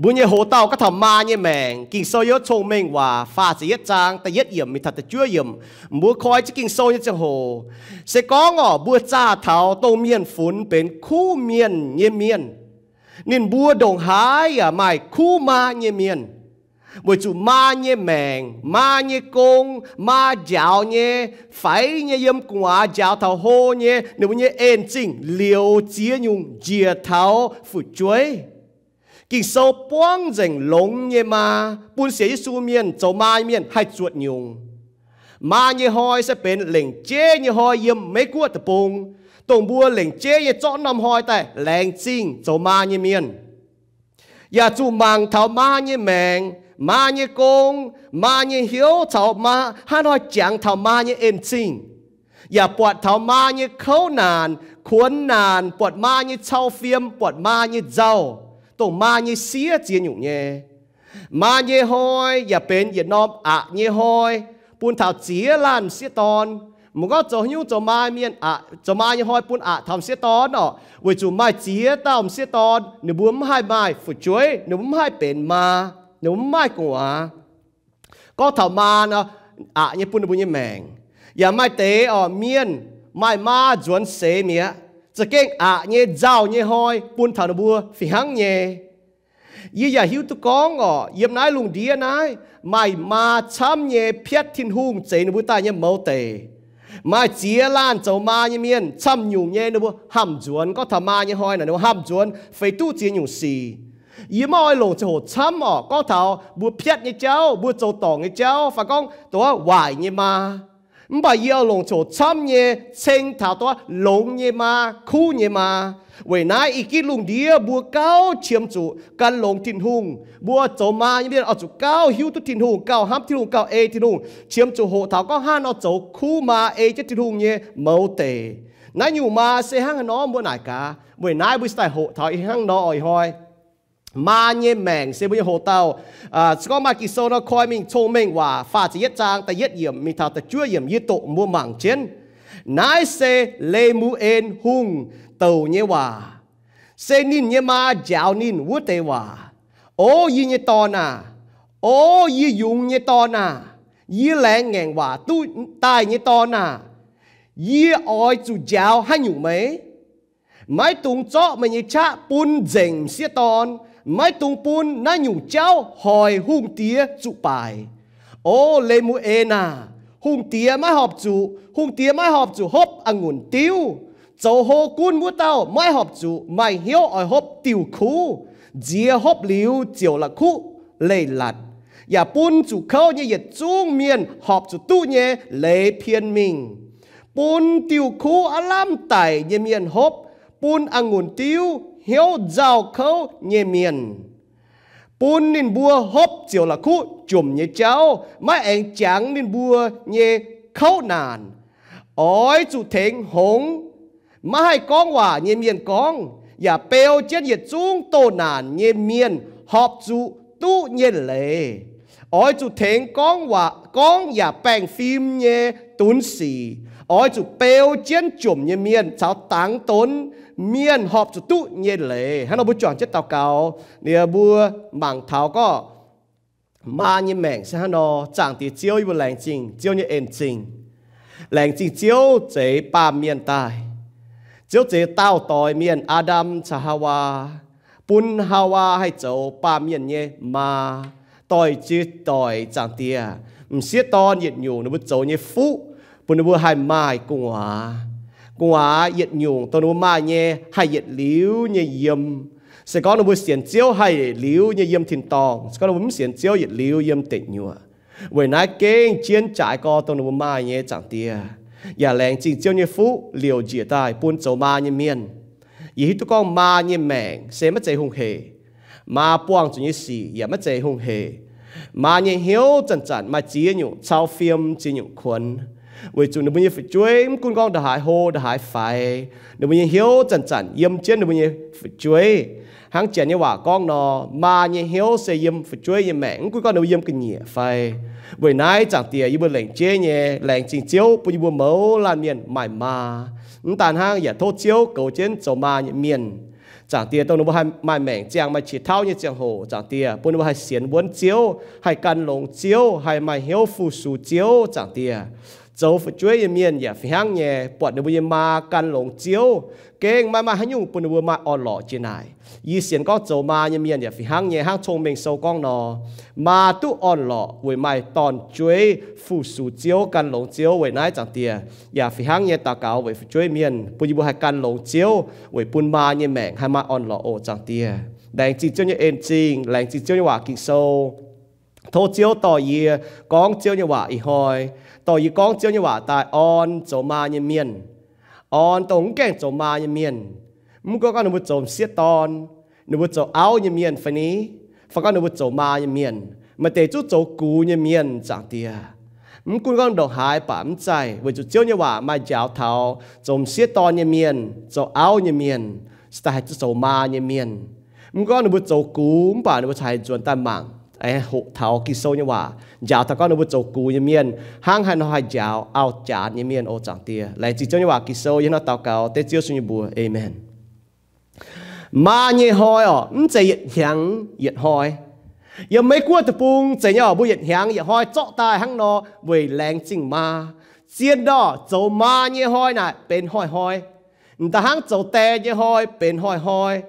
本嘢好到個頭媽嘅命，見所有聰明話化字一張，第一頁咪睇得主要，唔好開只見所有就好。食講哦，บัว揸頭都面ฝุ่นเป็นคู่เมียนเงียเมียนนินบัวดงหายอ่ะไม่คู่มาเงียเมียนบัวจูมาเงียแมงมาเงียกงมาเจ้าเงียไฟเงียยมกว่าเจ้าเท้าโหเงียหนูเงียเอ็นจริงเหลียวเจียยุงเจียเท้าฝุ่นจ้วย kinh sâu bóng rình lống như mà bún xế yếu su châu mai miên hay chuột nhung mà như hoi sẽ bên lệnh chế như hoi yếm mấy cuột tập bùng tổng bua lệnh chế như chó nằm hoi tại lệnh chinh châu ma như miên Yà chú mang thảo ma như mèng ma như công ma như hiếu thảo ma hắn hoi chẳng thảo ma như êm chinh อย่าปวดเท้ามาเนี่ยเขานานควรนานปวดมาเนี่ยเช่าเฟียม dâu tổ ma như xía chia nhủ nhẹ ma như hoi và bên yên nom ạ như hoi bún thảo chia lan xía tòn một cái chỗ như chỗ mai miền ạ chỗ mai như hoi bún ạ thầm xía tòn nọ với chủ mai chia tao xía tòn nếu bún hai mai phụ chuối nếu bún hai bên ma nếu bún mai của có thảo ma nó ạ như bún bún như mèng và dạ mai tế ở miền mai ma chuẩn xế miệng จะเก่งอาเนี่ยเจ้าเนี่ยหอยปุ่นถานบัวฝีหังเนี่ยยี่อย่าหิวตุกองอ๋อเยี่ยมนายลุงเดียนายไม่มาช้ำเนี่ยเพียดทิ้นหุ่งเจนบุตาเนี่ยเมาเตมาเจียล้านเจ้ามาเนี่ยเมียนช้ำอยู่เนี่ยนะบัวห้ำจวนก็ทำมาเนี่ยหอยนะนะห้ำจวนไฟตู้เจียอยู่สี่ยี่มอยหลงจะโหดช้ำอ๋อก็เท่าบัวเพียดเนี่ยเจ้าบัวเจ้าตองเนี่ยเจ้าฝากองตัววายเนี่ยมา唔係要弄做參嘢，清頭多弄嘢嘛，酷嘢嘛。為那一記弄啲บัวเก้าเชื่อมจุกันลงทิ้นหุงบัวโจมายังเรียนเอาจุเก้าหิวตุทิ้นหุงเก้าห้ามทิ้นหุงเก้าเอทิ้นหุงเชื่อมจุโหเท้าก็ห้านเอาจุคู่มาเอจะทิ้นหุงเนี่ยเมาเตนายอยู่มาเสห้างน้องบัวไหนกาเมื่อนายบุษไตโหเท้าอีห้างน้ออ่อยหอย萬嘅命社會好到啊！講埋佢數到開明聰明話，發展一張第一樣，咪頭第主樣一讀冇盲錢。乃是你冇人紅到你話，是你你媽教你我哋話，我以你當啊，我以用你當啊，以兩人話都帶你當啊，以愛做教還用咩？mấy tuần chó mà như cha bún dình xe tôn mai tung pun na nhung cháo hỏi hung tía trụ bài ô lê mu e na hung tía mai họp chủ hung tía mai họp chủ họp ăn nguồn tiêu châu hồ cun mu tao mai họp chủ mai hiếu ở họp tiêu khu dìa họp liu chiều là khu lê tiêu hiếu giàu khấu nhẹ miền bún nên bùa hốp chiều là khu chùm nhẹ cháu mà anh chẳng nên bùa nhẹ khấu nàn ôi chủ thánh hống mà hai con hòa nhẹ miền con và bèo chết nhẹ chung tổ nàn nhẹ miền họp chủ tu nhẹ lệ ôi chủ thánh con hòa con và bèn phim nhẹ tún xì ôi chủ bèo chiến chùm nhẹ miền cháu táng tốn miền họp cho tu nhiên lệ hắn nó bu chọn chết tàu cao nè bu bằng tháo có ma như mèn sẽ hắn nó chẳng thì chiếu như lành trình chiếu như em trình lành trình chiếu chế ba miền tài chiếu chế tàu tòi miền Adam cha Hawa bun Hawa hay châu ba miền nhé ma tòi chứ tòi chẳng tìa xiết to nhiệt nhủ nó bu châu như phú bun nó bu hai mai cùng hòa cũng á yết nhung tôi nói mà nhé hay yết liu nhé yếm sẽ có nó muốn xiển chiếu hay liu nhé yếm thiên tòng sẽ có nó muốn xiển chiếu yết liu yếm tịnh nhua bởi nãy kinh chiến trại co tôi nói mà nhé chẳng tia nhà lèng trình chiếu như phú liều chỉ tài buôn châu ma như miên ý tu con ma như mèn sẽ mất chạy hung hề ma buông chỉ như mất chạy hung hề mà nhìn hiếu chân chân mà chỉ nhụ sau phim chỉ nhụ quân bây bây giờ giờ cũng hồ, 为主，你们也追公公的海 hồ 的海 phải，你们也 hiểu chân chân, yếm bây giờ chân 你们也追，hàng chân như quả con nó, mà như hiểu sẽ yếm phải 追 yếm mẹ, cuối con nó yếm cái nhẹ phải, với nay chẳng tiền yếm lệnh chế nhẹ, lệnh chính chiếu, bây giờ mẫu là miền mãi mà, tàn hàng giả thốt chiếu cầu trên chỗ mà miền chẳng tia tôi nó hay mai mẻ chẳng mai chỉ thao như chẳng hồ chẳng tia bún nó hay xiên bốn chiếu hay căn lồng chiếu hay mai hiếu phù sú chiếu chẳng tia dấu phải chuối yếm miền ya phi hang nhẹ bọn nụ yếm ma căn lồng chiếu keng mai mai hắn nhung bọn nụ ma on lọ trên này yi xiên có dấu ma yếm miền ya phi hang nhẹ hang chong mình sâu con nọ ma tu on lọ với mai tòn chuối phụ sù chiếu căn lồng chiếu với nái chẳng tia ya phi hang nhẹ ta cáo với chuối miền bọn nụ hai căn lồng chiếu với bún ma nhẹ mẹng hai ma on lọ ô chẳng tia đánh chỉ cho như em chính đánh chỉ cho như hòa kinh sâu thô chiếu tỏ yê con chiếu như hòa y hoi ต่อยก้องเจียวนี่ว่าตายออนโจมาเยเมียนออนตรงแก่งโจมาเยเมียนมึงก็ก็หนูโจมเสียตอนหนูโจเอาเยเมียนฝันนี้ฝันก็หนูโจมาเยเมียนมาเตะจุโจกูเยเมียนจางเตียมึงกูก็ดอกหายป่ามใจเวจุเจียวนี่ว่ามาจาวเทาโจมเสียตอนเยเมียนโจเอาเยเมียนสไตล์จุโจมาเยเมียนมึงก็หนูโจกูมป่าหนูชายจวนตามมัง ai hộ thảo kỳ sâu như vậy, giáo thảo con nó bút châu cú như miền hang hai nó hay giáo ao trả như miền ô chẳng tia lại chỉ cho như vậy kỳ sâu như nó tao cao tết chiếu xuống như bùa amen mà như hoi ở không chạy hiện hàng hiện hoi giờ mấy cua tập bung chỉ nhau bùi hiện hàng hiện hoi tai hàng nó về lén chỉnh ma chiến đó chỗ ma như hoi này bên hoi hoi ta hàng chỗ tè như hoi bên hoi hoi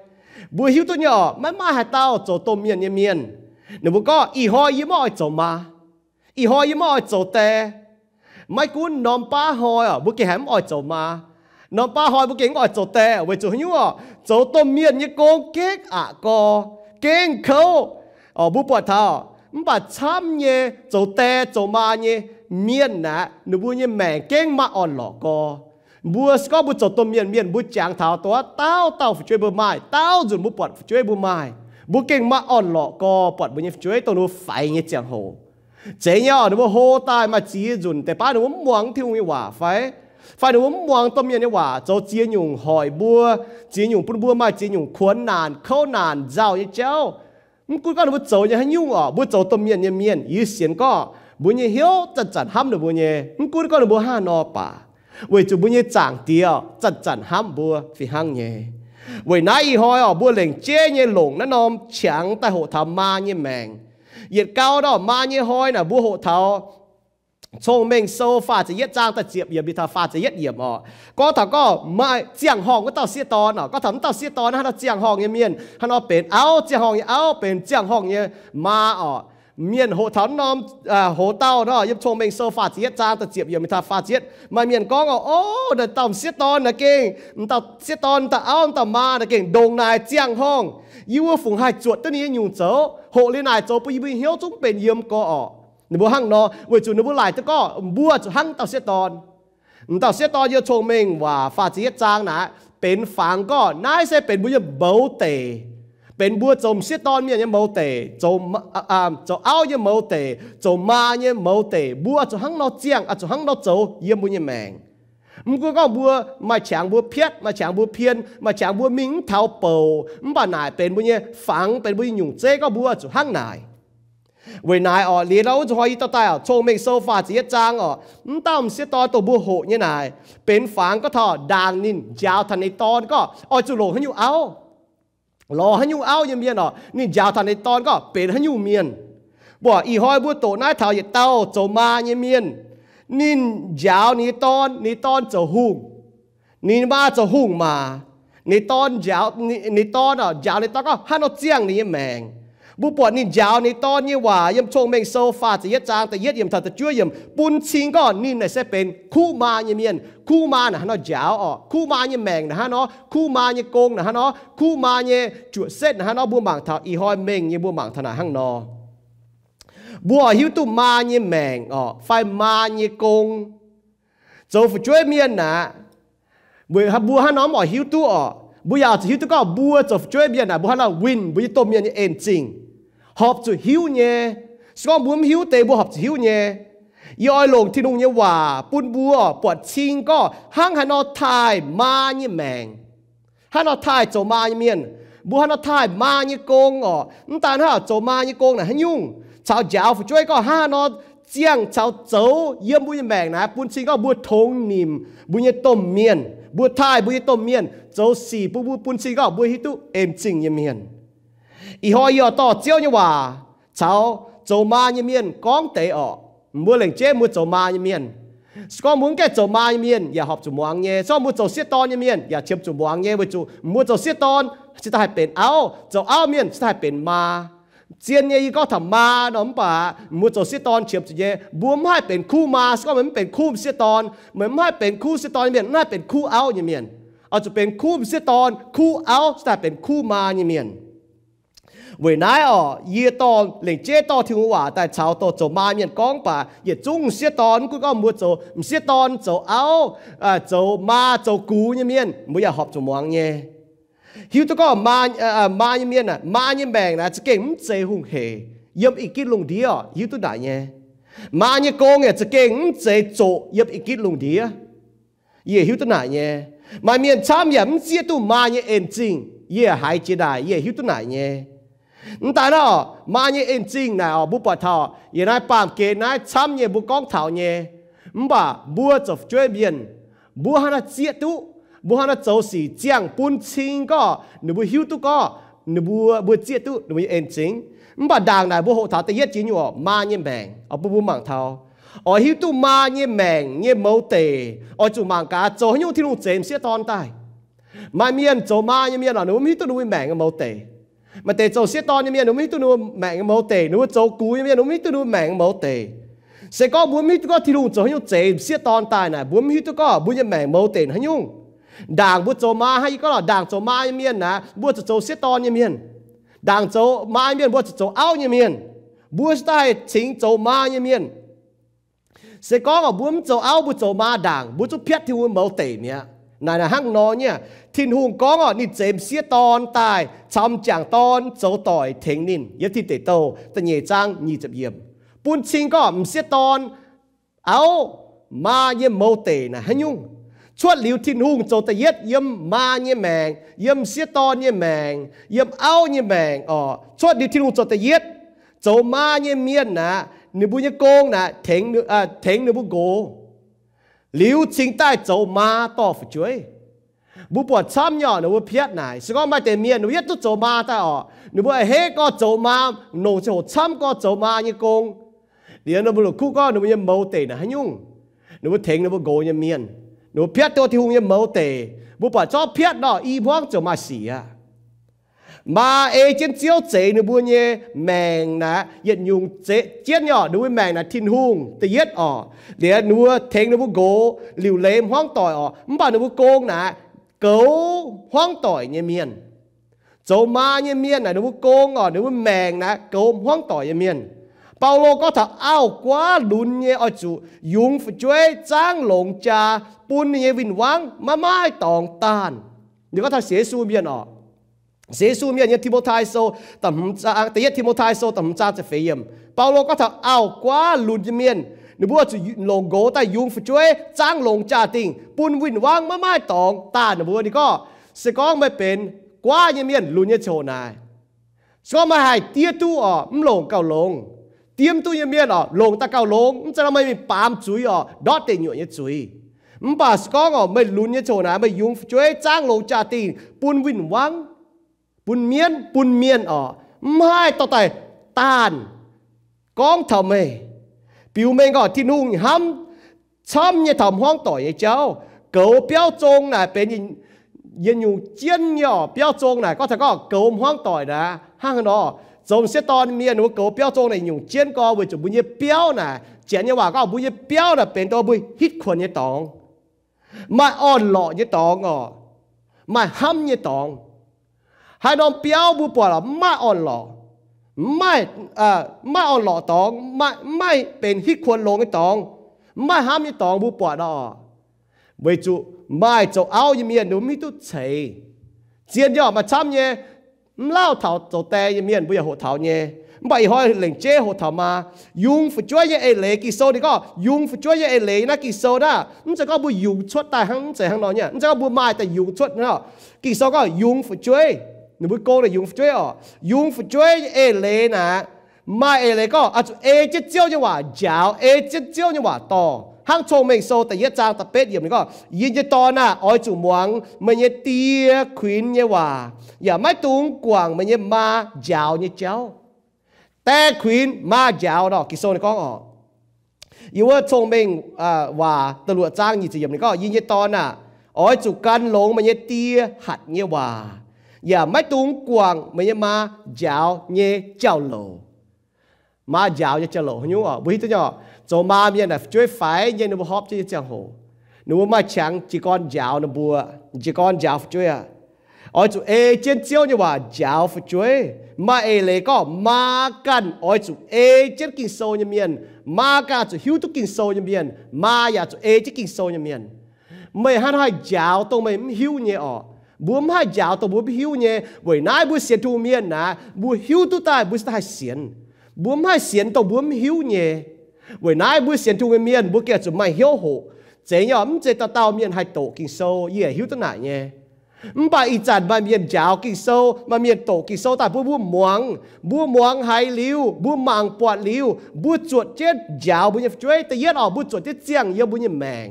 bùi hiếu tôi nhỏ mấy mai hai tao chỗ tôm miền như miền 你不讲以后一么做嘛，以后一么做的，ไม่กูนอนป้าหอยอ่ะบุกแหมอ่อย做มานอนป้าหอยบุกเก่งอ่อย做แต่เวจูหิวอ่ะ做ต้มเมียนยี่โกงเก๊กอ่ะก็เก่งเขาอ๋อบุปผาท้ามันบัดช้ำเนี่ย做แต่做มาเนี่ยเมียนนะหนูบุญเนี่ยแม่เก่งมาอ่อนหลอกก็บัวสก็บุจตัวเมียนเมียนบุจางเท้าตัวเต้าเต้าช่วยบุไม้เต้าจุนบุปผาช่วยบุไม้บุเก่งมาอ่อนหลอก็ปอดบุญช่วยตัวนู้ไฟเงี้ยเจียงโหเจียงนู้โหตายมาจีจุนแต่ป้านู้มวงที่มีว่าไฟไฟนู้มวงต้มยันว่าเจ้าเจียงยุงหอยบัวเจียงยุงปุ่นบัวมาเจียงยุงขวนนานเข้านานเจ้าเจ้ามึงกูก็นู้เจ้ายังให้ยุ่งอ่ะบัวเจ้าต้มยันยันเมียนยืเสียนก็บุญเหี้ยวจัดจัดห้ามนู้บุญมึงกูก็นู้ห้านอป่าเวจูบุญจางเดียวจัดจัดห้ามบัวฟิหังเย่ววันนนนนนนีีี้้หหหอออยยย่่่บาาแแงงงงเเเจลฉตุมมก为那一会哦，不能接你拢那侬强带后头骂你命，越高到骂你会呢，不后头聪明ฟาจะยึดจ้างแต่เจียบเยียบมีทาฟาจะยึดเยียบออกก็ถ้าก็ไม่เจียงห้องก็ต้องเสียตอนอ่ะก็ทำต้องเสียตอนนะถ้าเจียงห้องเงี้ยเมียนถ้าเราเป็นเอาเจียงห้องเงี้ยเอาเป็นเจียงห้องเงี้ยมาออก miền hồ thắn nom à, hộ tao đó yếp chôm mình sơ phạt giết cha ta chiệp yếm ta phạt giết mà miền có ngọ ô đợt tao xiết ton là kinh tao xiết ton tao ao tao ma là kinh đồng này chiang hong yêu phùng hai chuột tất nhiên nhung chớ hộ lên này chớ bây bây hiếu chúng bền, yếm có ọ nếu bố hăng nó với chủ nếu bố lại tao có bùa chủ hăng tao xiết ton tao xiết ton yếp chôm mình và phạt giết trang nè bền phẳng có nãy sẽ bền bây giờ bầu tề bên bua chồng xiết đòn miệng như mẫu tề chồng à chồng à, áo như mẫu tề chồng ma như mẫu tề bua chồng hăng nó chiang à chồng hăng nó chấu yếm bua như mèng mình cứ có bua mà chẳng bua piết mà chẳng bua phiên mà chẳng bua miếng thao bầu mình bà nải bên bua như phẳng bên bua nhung chế có bua chồng hăng nải vì nài ở lý lâu cho hỏi tao tao chồng mình sâu phá chỉ trang ở mình tao mình sẽ to tổ bua hộ như này bên phẳng có thọ đàn nín giáo thành này to có ở chủ lộ hình như áo รอใันยูเอายังเมียนอ่อนี่ยาวทันในตอนก็เป็นใันยูเมียน บ่ อีห้อยบัวโตน้าเท้าอย่าเต้าโจมายงเมียนนี่ยาวนี่ตอนนี่ตอนจะหุ่งนี่มาจะหุ่งมานี่ตอนยาวนี่ตอนอ่ะยาวในตอนก็ฮันเอาเจียงนี่แมงบุปผนี่ยาวในตอนนี้ว่ายังชงเมงโซฟาจะเย็ดจางแต่เย็ดยี่มถัดจะช่วยยี่มปุ่นชิงก็นี่ในเสเป็นคู่มาเนี่ยมเมียนคู่มานะฮะเนาะยาวอ๋อคู่มาเนี่ยแมงนะฮะเนาะคู่มาเนี่ยโกงนะฮะเนาะคู่มาเนี่ยจวดเส้นนะฮะเนาะบัวหมางถาอีหอยเมงเยี่ยบัวหมางถนาห้างนอบัวหิวตุมาเนี่ยแมงอ๋อไฟมาเนี่ยโกงโจฟช่วยเมียนนะบัวบัวฮะน้องอ๋อหิวตุอ๋อบัวยาวหิวตุก็บัวโจฟช่วยเมียนนะบัวฮะเราวินบัวยตโมเมียนเอ็นจริง hợp chữ hiếu nhé con muốn hiếu tế bu hợp chữ hiếu nhé yoi lồng thiên đường nhé hòa bún búa bọt chinh có hang hà nó thai ma như mèng hà nó thai chỗ ma như miền bu hà nó thai ma như công ọ nhưng ta nói chỗ ma như công này hắn nhung chào giáo phụ chơi có hà nó chiang chào chấu yếm bu như mèng này bún chinh có bu thông nìm bu như tôm miền bu thai bu như tôm miền chấu xì bu bu bún chinh có bu hít tu em chinh như miền อีหอยอต่อเจียวเนี่ยว่าเจ้าโจมาเนี่ยเมียนก้องเตะออกมือเหล่งเจ้มือโจมาเนี่ยเมียนก็มุงแกโจมาเนี่ยเมียนอย่าหอบจุมวงเงี่ยชอบมือโจเสียตอนเนี่ยเมียนอย่าเชื่อมจุมวงเงี่ยไัวจูมือโจเสียตอนจะได้เป็นเอาโจเอาเมียนจะได้เป็นมาเจียนเนี่ยก็ทำมาหนอมป่ามือโจเสียตอนเฉียบจุเยบวมให้เป็นคู่มาก็เหมือนเป็นคู่เสียตอนเหมือนให้เป็นคู่เสียตอนเมียนน่าเป็นคู่เอาเนี่ยเมียนอาจจะเป็นคู่เสียตอนคู่เอาแต่เป็นคู่มาเนี่ยเมียน vì tại 为乃哦，伊当连这到听话，但朝到做马面讲吧，也总些当佮个冇做，唔些当做拗啊，做马做鼓一面，冇要学做忙嘢。hiểu tôi có ma à, à ma như miên à ma như bèn là chỉ kém chế hung hề yếm ít kí lùng đĩa hiểu tôi đại nhé ma như con nghe chỉ kém chế chỗ yếm ít kí lùng đĩa ye hiểu tôi đại nhé mà miên chăm yếm chế tu ma như anh chính ye hại chế đại ye hiểu tôi đại nhé แต่เนาะมาเนี่ยเองจริงนะบุปผาอย่างนายปามเกนายช้ำเนี่ยบุกองเถาเนี่ยบ่าบัวจบช่วยเบียนบัวฮานาเจียตุบัวฮานาเจ้าสีเจียงปุ่นชิงก็หนูบัวหิวตุก็หนูบัวบัวเจียตุหนูบัวเองจริงบ่าด่างนายบัวหัวเถาแต่เย็ดจริงอยู่มาเนี่ยแบ่งเอาบุบุมังเถาอ๋อหิวตุมาเนี่ยแบ่งเนี่ยเมาเตอ๋อจู่มังกาโจ้หิวที่ลุงเจมเสียตอนตายมาเมียนโจมาเนี่ยเมียนหล่ะหนูหิวตุหนูแบ่งกับเมาเต mà tê châu xiết to như miền đúng mít tu nu mạng mẫu tê nu châu cú như miền đúng mít tu nu mạng mẫu tê sẽ có bốn mít tu có thì đủ châu hay tê xiết to tài này bốn mít tu có bốn như mạng mẫu tê hay nhung đảng bốn châu ma hay có là đảng châu ma như miền nè bốn châu xiết to như miền đảng châu ma như miền bốn châu ao như miền bốn tai chính châu ma như miền sẽ có mà bốn châu ao bốn châu ma đảng bốn châu piết thì bốn mẫu tê nè này là hăng nó nha thiên hùng có ngọ nịt dếm xia tòn tài chăm chàng tòn dấu tỏi thánh nín yếu thịt tế tàu ta nhẹ trang nhị chập yếm bún chính có m xia tòn áo ma yếm mâu tề nà hả nhung chuột liu thiên hùng dấu ta yết yếm ma như mèng yếm xia tòn như mèng yếm áo như mèng ờ chuột liu thiên hùng dấu ta yết dấu ma như miên nà nếu bu như công nà thánh à thánh nếu bu gỗ liu chính tai dấu ma to phụ chuối บุปวดซ้อมย่อหนูเพียดไหนสก็ไม่แต่เมียหนูยัดตุ๊โจมาแต่อ๋อหนูว่าเฮ้ก็โจมาหนูจะหดซ้ำก็โจมายี่กงเดี๋ยวหนูบุรุษคู่ก็หนูยังเมาเตะนะฮะยุ่งหนูว่าเถงหนูว่าโกยังเมียนหนูเพียดตัวที่หงยังเมาเตะบุปวดชอบเพียดดอกอีพวงโจมาเสียมาเอเจนเจียวเจหนูบุญเยแมงนะเย็นยุงเจเจียนย่อหนูแมงนะทินหุงตะเย็ดอ๋อเดี๋ยวหนูเถงหนูว่าโกหลิวเลมห้องต่อยอ๋อมันป่าหนูว่าโกงนะ cấu hoang tỏi như miền Châu ma như miền này đúng không cô ngỏ đúng không mèn nè cấu hoang tỏi như miền Paulo có thật ao quá đun như ở chủ dùng phải chơi trang lồng trà bún như vinh vang mà mai tòng tàn nếu có thật sẽ su miền ở giê xu miền à? như Timothy sâu tầm cha à, tế Timothy sâu tầm cha sẽ phải yếm Paulo có thật ao quá như miền นบัวจะลงโกแต่ยุงฝุ่วยจ้างลงจ่าติงปุ่นวินว่างมาไม่ตองตานบัวนี่ก็ สกองไม่เป็นกว่ายังเมียนลุนยโชนายสกองมาหายเตี้ยตู้อ่อมลงเก่าลง เตี้ยมตู้ยังเมียนอ่อลงตะเก่าลง มันจะทำไมมีปามจุยอ่อดอตเตยอยู่ยจุยมัป่าสกองอ่อไม่ลุนยโชนายไม่ยุงุ่วยจ้างลงจ่าติงปุ่นวินว่างปุ่นเมียนปุ่นเมียนอ่อไม่ต่อไตต้านกองทำไม biểu mình gọi thì nung ham chăm như thầm hoang tỏi như cháu cầu béo trông này bên nhìn nhìn nhung chiến nhỏ béo trông này có thể có cầu hoang tỏi đó hang đó giống sẽ to miền nó cầu béo trông này nhung chiến có với chủ bùi như béo này chiến như bà có bùi như béo là bên đó bùi hít quần như tòng mà on lọ như tòng à mà ham như tòng hai đồng béo bùi bỏ là mà on lọ ไม่อ่ไม่เอาหล่อตองไม่ไม่เป็นที่ควรลงไอตองไม่ห้ามไอตองบูปวดดอเวจูไม่จะเอายมียนดูมิตุเฉยเจียนยอมาช้ำเนี่ยเล่าเถาจะแต่ยมียนบุยหัวเถาเนี่ยใบห้อยเหล่งเจ้หัวเถามายุงฝุช่วยยเอเลกิโซดีก็ยุงฝุช่วยยเอเลนะกิโซนะมันจะก็บุยุงชดตายทั้งใจทั้งนอนเนี่ยมันจะก็บุไม่แต่ยุงชดเนาะกิโซก็ยุงฝุช่วยนูบุโกเลยยุงช่วยอ๋อยุงช่วยเอเลนะมาเอเลก็อาจจะเอเจเจียวจังหวะยาวเอเจเจียวจังหวะต่อห้างชงเมงโซแต่ยะจางตะเป็ดเยี่ยมนี่ก็ยินจะตอน่ะอ้อยจู่มวงมันยะเตี้ยขวินยะว่าอย่าไม่ตุงกว่างมันยะมายาวยะเจ้าแต่ขวินมายาวเนาะกิโซนี่ก็อ๋ออยู่ว่าชงเมงอ่าว่าตำรวจจ้างยี่สิบเยี่ยมนี่ก็ยินจะตอน่ะอ้อยจู่กันหลงมันยะเตี้ยหัดเยี่ยว่า và dạ, mấy tuôn quàng mấy mà giáo nhé chào lộ mà giáo nhé chào lộ nhú à với tôi nhỏ cho mà bây giờ chơi phải nhé nó họp chơi chẳng hồ nếu mà chẳng chỉ con giáo nó bùa chỉ con giáo chơi à ôi chú ê trên chiếu như bà giáo phải chơi mà ê lấy có mà cần ôi chú ê trên kinh sâu như miền mà cả chú hiếu tu kinh sâu như miền mà ya dạ chú ê trên kinh sâu như miền mày hát hai giáo tôi mày hiếu nhé ọ บัวมาจาวตัวบัวหิวเนี่ยบ่อยนายบัวเสียนทูเมียนนะบัวหิวตัวตายบัวตายเสียนบัวมาเสียนตัวบัวหิวเนี่ยบ่อยนายบัวเสียนทูเมียนบัวแกจะไม่เหี่ยวโหเจียมเจตาเตาเมียนให้โตกินโซเยี่ยหิวตัวไหนเนี่ยมบาอีจัดมาเมียนจาวกิโซมาเมียนโตกิโซแต่บัวบัวมวงบัวมวงหายลิ้วบัวมังปวดลิ้วบัวจวดเจ็ดจาวบุญช่วยแต่เย็ดออกบัวจวดเจ็ดเจียงเยอะบุญแมง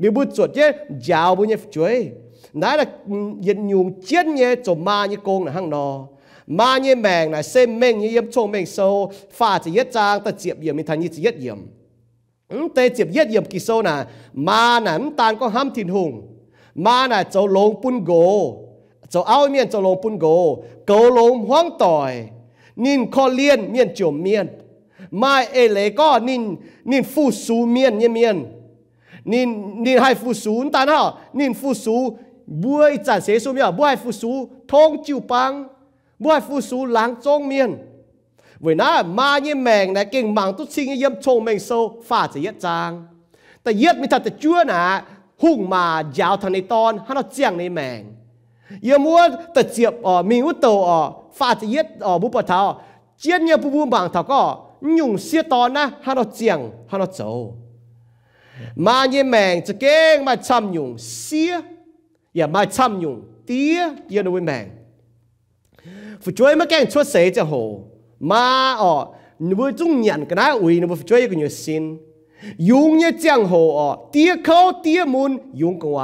มีบัวจวดเจ็ดจาวบุญช่วย nãy là yên ừ, nhung chết nhé cho ma như công là hăng nò ma như mèn là xem mèn như yếm chôn mèn sâu pha chỉ yết trang ta diệp yếm mình thành như chỉ yết yếm ừ, tê diệp yết yếm kỳ sâu nà ma nà tan có ham thiên hùng ma nà cho lông bún gỗ cho áo miên cho lông bún gỗ cầu lông hoang tỏi nín kho liên miên chiều miên mai ê lệ có nín nín phu sú miên như miên nín nín hai phu sú ta nào nín phu sú buổi trả xế xuống miệng buổi phụ sú thông chịu băng buổi phụ sú láng trong miền với nó mà như mèng này kinh mạng tốt sinh như yếm trông mèng sâu phá chỉ yết trang แต่เย็ดมิถัดแต่ชั่วนะหุ่งมายาวทันในตอนฮันเอาเจียงในแมงเยี่ยมัวแต่เจียบอ๋อมีอุตโตอ๋อฟาจะเย็ดอ๋อบุปผาเท้าเจียนเนี่ยบุบูมบางเท้าก็ยุ่งเสียตอนนะฮันเอาเจียงฮันเอาโจมาเนี่ยแมงจะเก่งมาช้ำยุ่งเสียอย่ามาช้ำยุ่งเตี้ยเยนวิแมงฝช่วยมาแกงช่วยเสจะโหมาอ๋อหนูจุงหยันกันนะอุ้ยหนูฝช่วยกันอยู่สินยุงเนี่ยเจียงโหอ๋อเตี้ยเขาเตี้ยมุนยุงกัว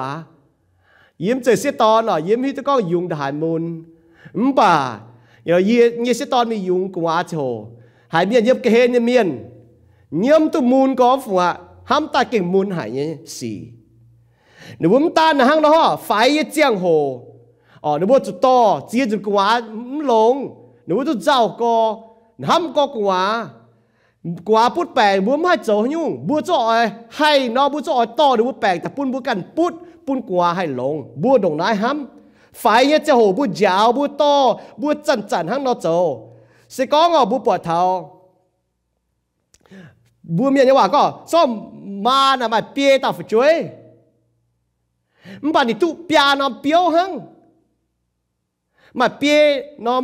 ยิ้มเจอเสียตอนอ๋อยิ้มที่ตะก้อยุงทหารมุนอืมป่าเดี๋ยวเยี่ยเสียตอนมียุงกัวโชหายเมียนเย็บกระเฮนเมียนเยี่ยมตุมูนก็ฝัวห้ามตาเก่งมูนหายเนี่ยสี่นบุมตาหนังนะฮะไฟเจียงโหอ๋อนบุจุต่อจียจุดกวาหลงนบุจุเจ้าก็น้ำก็กวากวาพุดแปลงบมใม้เจยุ่งบัวจ่อยให้นอบุวจ่อยต่อหรืบัมแปลงแต่ปุ้นบัมกันปุดปุ้นกวาให้หลงบัมดงน้ายห้ำไฟเนี่ยจโหบัวยาวบัมต่อบัมจันจันหั้งนอเจสก้องอบัมปวดเท้าบัมเมียเนี่ยว่าก็ส้มมาหน่ะมาเปียตาฝุช่วย mà bạn đi tu bia nó biểu hăng mà bia nó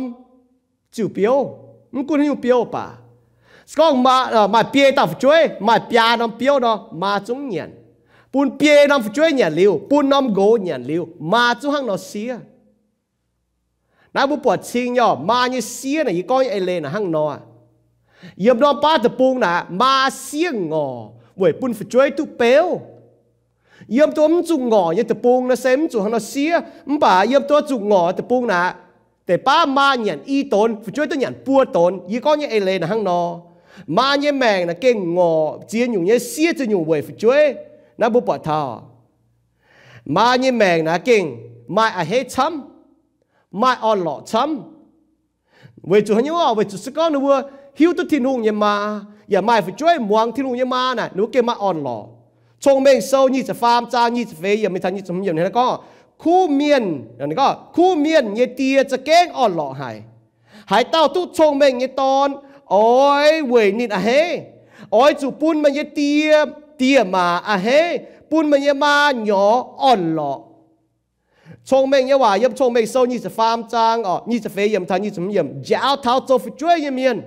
chịu biểu không quân hiệu biểu bà con ờ, mà mà bia ta phải chơi mà bia nó biểu nó mà chúng nhận bún bia nó phải chơi nhận liu bún nó gỗ nhận liu mà chúng hăng nó xía nãy bố bỏ xin nhở, mà như xía này coi ai lên hăng nó à yếm nó ba tập bung nè mà xía ngò buổi bún phải chơi tu béo ยมตัวมันจุกงอยตะปูงนะเซมจุหันเสียมป่ายมตัวจุกงอตะปูงนะแต่ป้ามาเนี่ยอีตนช่วยตัวเนี่ยปัวตนยี่ก้อนเนี่ยเอเลนะฮังนอมาเนี่ยแมงนะเก่งงอเจียนอยู่เนี่ยเสียจะอยู่เวยช่วยนะบุปผามาเนี่ยแมงนะเก่งมาอาเฮช้ำมาออนหล่อช้ำเวจุหันเนี่ยว่าเวจุสก้อนนัวหิวตัวที่นุ่งเนี่ยมาอย่าไม่ช่วยมวงที่นุ่งเนี่ยมาน่ะหนูเก่งมาออนหล่อชงเมงโซนี่จะฟาร์มจางนี่จะเฟยยังไม่ทันนี่จะมีอย่างนี้แล้วก็คู่เมียนอันนี้ก็คู่เมียนเยเตียจะเก้งอ่อนหล่อหายหายเต้าทุกชงเมงเยตอนโอ้ยเวยนิดอะเฮโอ้ยจูปุ่นมันเยเตียเตียมาอะเฮปุ่นมันเยมาหยออ่อนหล่อชงเมงเยว่ายับชงเมงโซนี่จะฟาร์มจางอ๋อนี่จะเฟยยังทันนี่จะมีอย่างยาวเท้าโซฟิจ้วยยังเมียน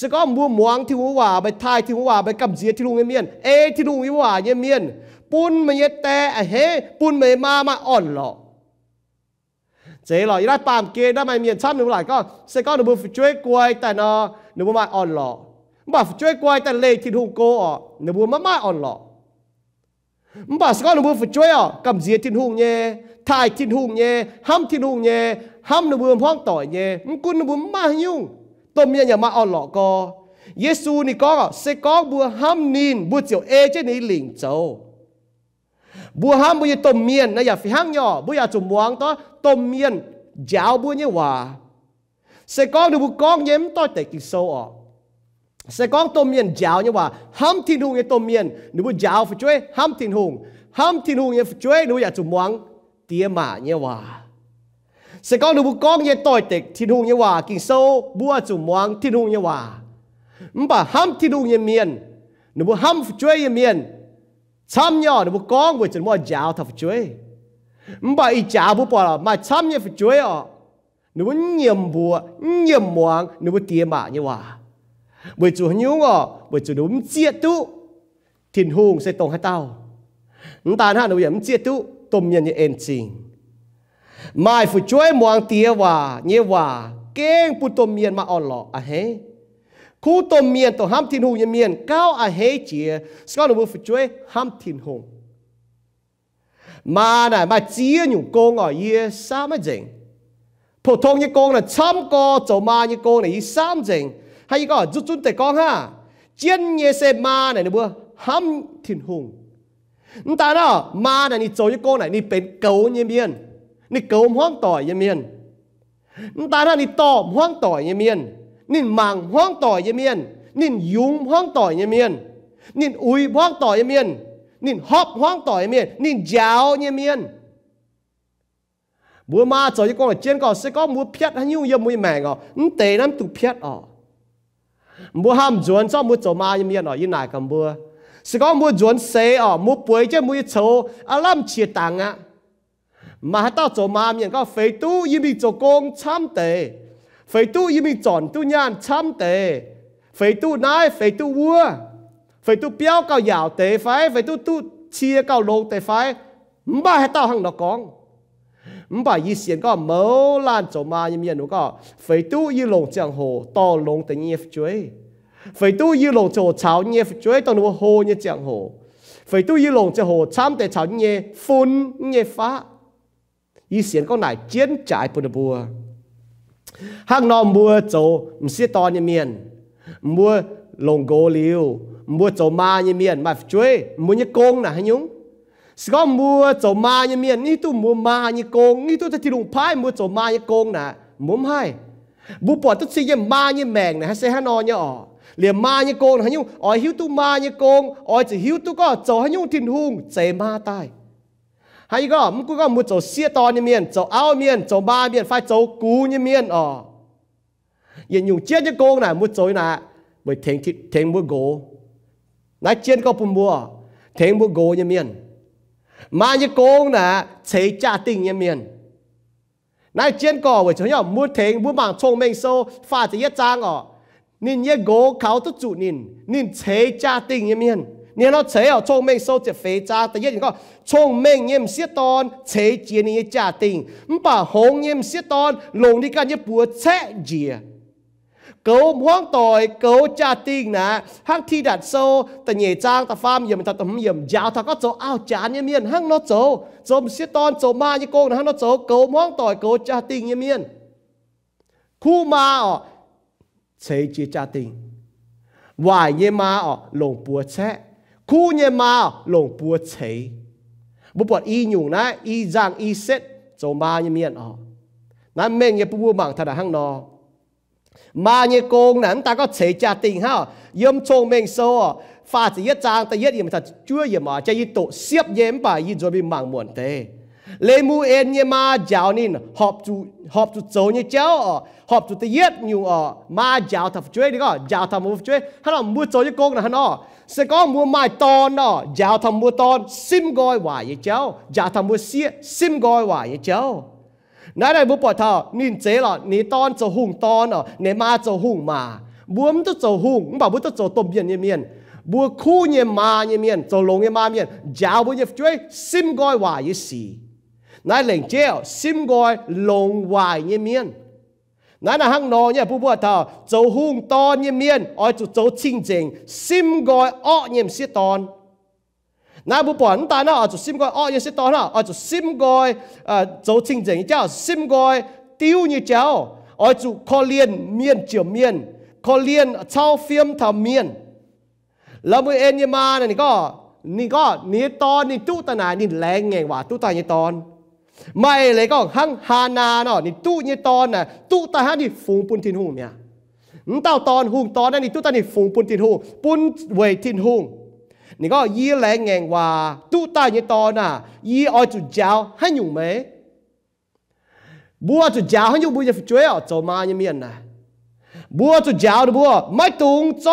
สก็มัวมวงที่หัวว่า ไปทายที่หัวว่าไปกำเสียที่ลุงเมียนเอที่ลุงวิว่าเยเมียนปุ่นมาเยแต่เฮปุ่นไมมามาอ่อนหลอเจ๋หล่อยได้ปามเกได้ไมเมียนช้ำหนึ่งหลายก็สก็หนูบุฟช่วยกวยแต่นอหนูบุมาอ่อนหลอบ่ฟช่วยกวยแต่เลที่ลุงโกอ่ะหนูบุมามาอ่อนหลอมบ่าสก็หนูบุฟช่วยอ่ะกำเสียทินหุงเย่ทายทินหุงเงห้ำทินหุงเงห้ำหนูบุมพ้องต่อยเงมกุนหนูบุมายุ่ง tôm mi nhà ma ở lọ co Giêsu ni có à? sẽ có bùa ham nín bùa chiều ê trên ní lỉnh châu bùa ham bùa tôm miên na ya phi hang nhỏ bùa ya chùm buang to tôm miên giáo bùa như hòa sẽ có được bùa con nhém to tệ kỳ sâu ọ sẽ có tôm miên giáo như hòa ham thiên hùng như tôm miên nếu bùa giáo phải chơi ham thiên hùng ham thiên hùng như phải chơi nếu ya chùm buang tiêm mã như hòa sẽ có được một con như tội tịch thiên hùng như hòa kinh sâu bua chủ muang thiên hùng như hòa bà ham thiên hùng như miền nếu mà ham chuối như miền chăm nhỏ nếu mà con với chúng mua giáo thập chuối bà ý giáo bố bỏ mà chăm như phải chuối ọ nếu mà nhiệm bùa nhiệm muang nếu mà tiền bà như hòa bởi chủ nhung ọ bởi chủ đúng chia tu thiên hùng sẽ tổng hai tao ta hả nếu mà chết tu tôm nhân như em chính mai phụ chuối muang tia hòa nhé hòa keng pu tôm miền mà on lọ à hế khu tôm miền tổ ham thiên hùng nhân miền cao à hế chia sau nó phụ chuối ham thiên hùng mà này mà chia nhung cô ngỏ yê sao mới dình phổ thông như cô là chăm cô chỗ mà như cô này sam dình hay có rút rút tay con ha chiến nhé xe ma này nữa bữa ham thiên hùng nhưng ta đó ma này ni chỗ như cô này ni bên cầu nhân miền นี่เกมห้องต่อยยเมียนนตาท่านี่ตอบห้องต่อยยเมียนนี่มังห้องต่อยยเมียนนี่ยุงห้องต่อยยเมียนนี่อุยห้องต่อยยเมียนนี่ฮอบห้องต่อยยเมียนนี่ยาวยเมียนบัวมาจอยกองเจียนก็เสก็มัวเพียดให้ยุ่งยมุยแมงอ่ะนเตน้ำตุเพียดอ่ะมัวห้ามจวนซ้อมมัวจมาเมียนอ่ะยินหนายกับบัว sẽ có mua ruộng xế ở mua bưởi chứ mua chấu à làm chia tàng á mà hát tao cho mà miệng có phải tu y mình cho công chăm tệ phải tu y mình chọn tu nhàn chăm tệ phải tu nai phải tu vua phải tu béo cao dạo tệ phải phải tu tu chia cao lô tệ phải mà hát tao hằng nó con mà y xiên có mớ lan cho mà y miệng nó có phải tu y lồng chẳng hồ to lồng tệ nhiệt chuối phải tu y lồng cho cháo nhiệt chuối tao nó hồ như chẳng hồ phải tu y lồng cho hồ chăm tệ cháo nhiệt phun nhiệt phá y xiên con này chiến trải bùn bùa hàng nọ mua chỗ mà xí to như miền mua lồng gỗ liu mua chỗ ma như miền mà chuối mua như công nè hay nhúng có mua chỗ ma như miền ní tu mua ma như công ní tu ta chỉ lùng phái mua chỗ ma như công nè muốn hay bu bỏ tất xí như ma như mèng nè hay xe hàng nọ như ọ liền ma như công hay nhúng ọ hiếu tu ma như công ọ chỉ hiếu tu có chỗ hay nhúng thiên hung chế ma tai hay có mũ cũng có một chỗ xia to như miền chỗ áo miền chỗ ba miền phải chỗ cú như miền ờ yên nhung chết cho cô này một chỗ nè bởi thèn thèn mua gỗ nãy chết có bùn mua thèn mua gỗ như miền mà như cô này chế trả tình như miền nãy chết có bởi chỗ nhau mua thèn mua bằng trông mình sâu pha chỉ nhất trang ờ nín như gỗ khảo tất chủ nín nín chế trả tình như miền 你那车哦，聪明收只肥渣，第一人讲聪明也唔适当，车接你家庭，唔把红也唔适当，龙你干一波车接。cấu hoang tội cấu cha tình nè hang thi đặt sâu tận nhẹ trang ta pham yểm ta tầm yểm giáo ta có chỗ ao chán như miên hang nó chỗ chỗ siết ton chỗ ma như cô hang nó chỗ cấu hoang tội cấu cha tình như miên khu ma ọ chế chia cha tình hoài như ma ọ lồng bùa chét khu nhẹ mà lồng bùa chế bố bọt y nhung na y giang y set cho ma như miệng ọ na mẹ nghe bùa mạng thật là hăng nó mà như công nắn ta có chế trả tình ha yếm chồng mẹ số pha chỉ yết trang ta yết yếm thật chưa yếm mà chỉ y tổ xếp yếm bà y rồi bị mạng muộn thế lê mu en nhé ma giáo nín họp chú họp chú châu nhé cháu ở họp chú tây yết nhiều ở ma giáo thập chuối đi có giáo thập mua chuối hắn là mua châu nhé công là hắn ở sẽ có mua mai ton đó giáo thập mua ton sim gọi hoài nhé cháu giáo thập mua xia sim gọi hoài nhé cháu nãy đây bố bảo thảo nín chế là ní ton châu hùng ton ở nế ma châu hùng mà buông tôi châu hùng bảo bố tôi châu tôm biển nhé miền bùa khu nhé ma nhé miền châu lồng nhé ma miền giáo bố nhé chuối sim gọi hoài nhé xì nãy lệnh treo sim gọi lồng hoài như miên nãy là hăng nò nhé bố bố thờ châu hung to như miên oi chú châu chinh chỉnh sim gọi ọ như sĩ tòn nãy bố bố ta nó ở chú sim gọi ọ như sĩ tòn nó ở chú sim gọi ờ, châu chinh chỉnh cháu sim gọi tiêu như cháu oi chú khó liên miên chiều miên khó liên trao phim thờ miên แล้วมือเอ็นยมาเนี่ยก็นี่ก็นี่ตอนนี่ตู้ตนานี่แรงไงวะตู้ตายในตอนไม่เลยก็หังฮานาเนาะนี่ตู้นี่ตอนน่ะตู้ตาฮันนี่ฝูงปุนทินหูเนี่ยเต้าตอนหุงตอนนั่นนี่ตู้ตานี่ฝูงปุนทินหูปุนเวทินหูนี่ก็ยี่แหลงแงงว่าตู้ตานี่ตอนน่ะยี่ออจุดเจ้าให้หยู่ไหมบัวจุดเจ้าให้หยู่บุญจะช่วยออกจมาเนี่ยเมียนน่ะบัวจุดเจ้ารบัวไม่ตุงโจ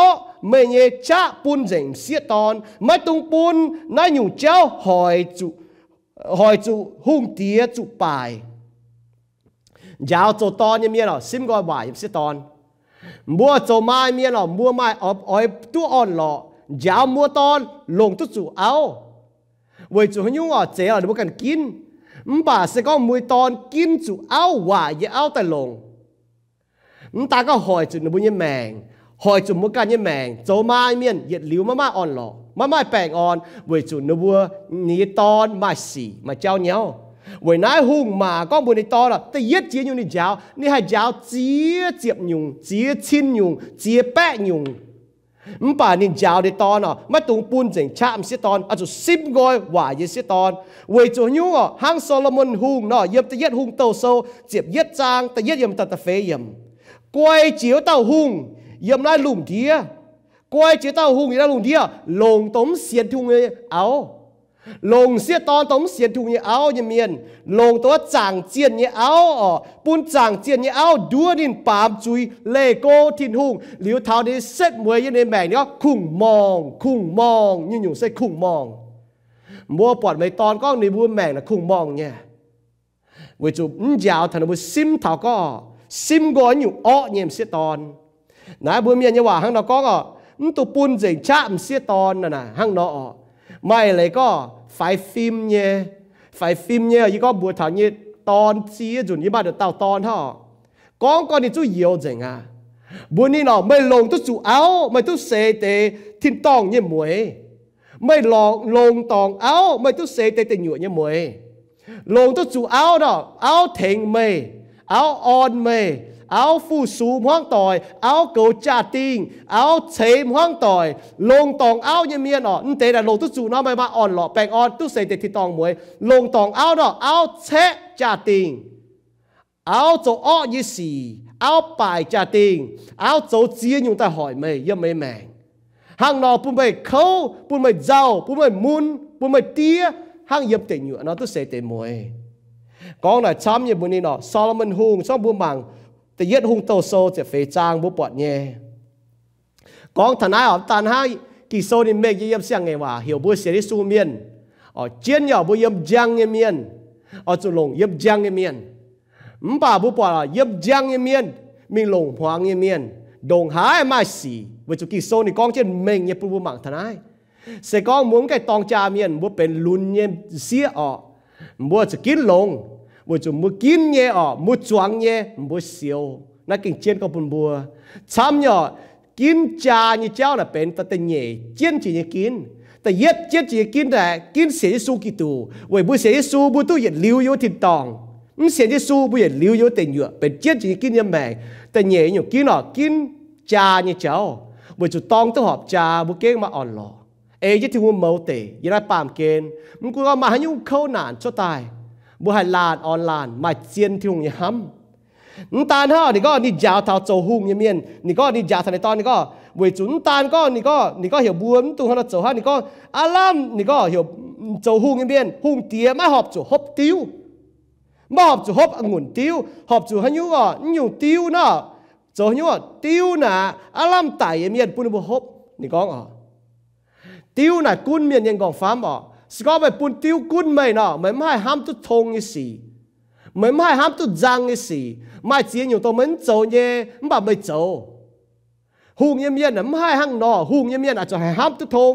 ไม่เงี้ยจ้าปุนเจงเสียตอนไม่ตุงปุนนายหยุ่เจ้าหอยจุ hồi chú hung tía chú bài giáo cho to như miên nào, sim gọi bài sẽ ton mua cho mai miên nào, mua mai ọp ọi tu on lọ giáo mua ton lồng tu chủ áo với chú nhung ở chế là đừng cần kín bà sẽ có mùi ton kín chủ áo quả với áo tại lồng ta có hỏi chú nó bùi như mèng hỏi chủ mua cá như mèn chỗ mai miên nhiệt liu mà mai on lò mà mai bèn on với chủ nó vua ní ton mai xỉ mà trao nhau với nãy hùng mà con buồn này to là tự yết chia nhung đi giáo ní hai giáo chia chiệp nhung chia chín nhung chia bẹ nhung mà bà ní giáo đi to nó mà tung buồn chỉnh chạm xí to à chủ sim gọi quả gì xí to với chủ nhung à hang Solomon hùng nọ, yếm tự yết hùng tàu sâu chiệp yết trang tự yết yếm tật ta phê yếm quay chiếu tàu hùng yếm lại lùm thía quay chế tao hùng ra lùm thía lồng tống xiên thùng ấy áo lồng xiết tòn tống xiên thùng như áo như miền lồng tố chàng chiên như áo ở bún chàng chiên như áo đua nín bám chui lê cô thiên hùng liu tháo đi xét muối như nên mẹ nó khủng mong khủng mong như nhủ sẽ khủng mong mua bọt mấy tòn con này buôn mẹ là khủng mong nha với chú giáo thằng nó mua sim thảo có sim gói nhủ ọ nhem xiết tòn นะบุญเมียนีว่าหังนอก็ก็ตุปุนเจงชามเสียตอนน่ะนะหังนอไม่เลยก็ไฟฟิมเ์ีเยไฟฟิมเ์ีเยยี่ก็บัวถานยี่ตอนเสียจุนยี่บ้านเดเต่าตอนท่อก้องก้อนนี่จู่เยียวเจงอ่ะบุญนี่เนาะไม่ลงตุจู่เอาไม่ตุเสเตทิ้นต้องเยี่ยมวยไม่ลองลงตองเอาไม่ตุเสเตเตหยวเยี่ยมวยลงตุจู่เอาเนาะเอาเถงไม่เอาออนไม่ áo phu sú hoang tỏi áo cầu cha tinh áo chế hoang tỏi lông tòng áo như miên nọ nhưng tế là lông tu dù nó mới mà on lọ bèn on tu xây để thì tòng muối lông tòng áo nọ áo chế cha tinh áo chỗ ọ như xì áo bài cha tinh áo chỗ chia nhung ta hỏi mày yếm mày mèn hàng nọ bùn mày khâu bùn mày giàu bùn mày mun bùn mày tía hàng yếm tiền nhựa nó tu xây tế muối con là chăm như bùn nọ Solomon hùng xong bùn bằng แต่เย็ดหุงโตโซจะเฟจางบุปผดเนี่ยกองทนายออกตันให้กี่โซนี่เมฆเยี่ยมเสียงไงวะเหี่ยวบุเสียดิสูเมียนอ๋อเจียนเหยาบุเยี่ยมจังเมียนอ๋อจุลงเยี่ยมจังเมียนมป่าบุปผดเยี่ยมจังเมียนมีลงหวางเมียนดงหายมาสีวิจุกิโซนี่กองเจียนเมฆเยี่ยปูบุหมังทนายเสกองมุ้งไก่ตองจาเมียนบุเป็นลุนเยี่ยมเสียอ๋อบัวจะกินลง một chỗ mua kín nhé ở mua choáng nhé mua siêu nó kinh chiến có buồn bùa chăm nhỏ kín cha như cháu là bên ta tên nhẹ chiến chỉ như kín ta yết chiến chỉ như kín là kín sẽ Giêsu Kitô vậy bu sẽ Giêsu bu tu yết lưu yếu thịt tòng nhưng sẽ Giêsu bu yết lưu yếu tình nhựa bên chiến chỉ như kín như mẹ ta nhẹ nhiều kín ở kín cha như cháu vậy chủ tòng tôi họp cha bu kế mà ổn lọ ê chứ thì mua mẫu tệ yết là bàm kên mình cũng có mà hay nhung khâu nạn cho tài บุหันลานออนลานมาเจียนที่หงยามนตานเฮานี่ก็นี่ยาวทาวโจหุงยเมียนนี่ก็นี่ยาวทันในตอนนี่ก็บุยจุนตานก็นี่ก็นี่ก็เหี่ยวบวมตุงฮันโจฮานี่ก็อาลัมนี่ก็เหี่ยวโจหุงยเมียนหุงเตียมาหอบโจหอบติ้วมาหอบโจหอบองุ่นติ้วหอบโจฮันยูก็ยูติ้วเนาะโจฮันยูติ้วนะอาลัมไตยเมียนปุ่นบุหอบนี่ก็อ๋อติ้วน่ะกุ้นเมียนยังกองฟ้ามอ๋อสก็ไปปุ่นติ้วกุ้นไม่เนาะไม่ไม่ห้ามตุทงอีสีไม่ไม่ห้ามตุจังอีสีไม่เจียนอยู่ตัวมันโจเย่ไม่ไม่โจหุงเยี่ยมเยี่ยนไม่ห้างนอหุงเยี่ยมเยี่ยนอาจจะห้ามตุทง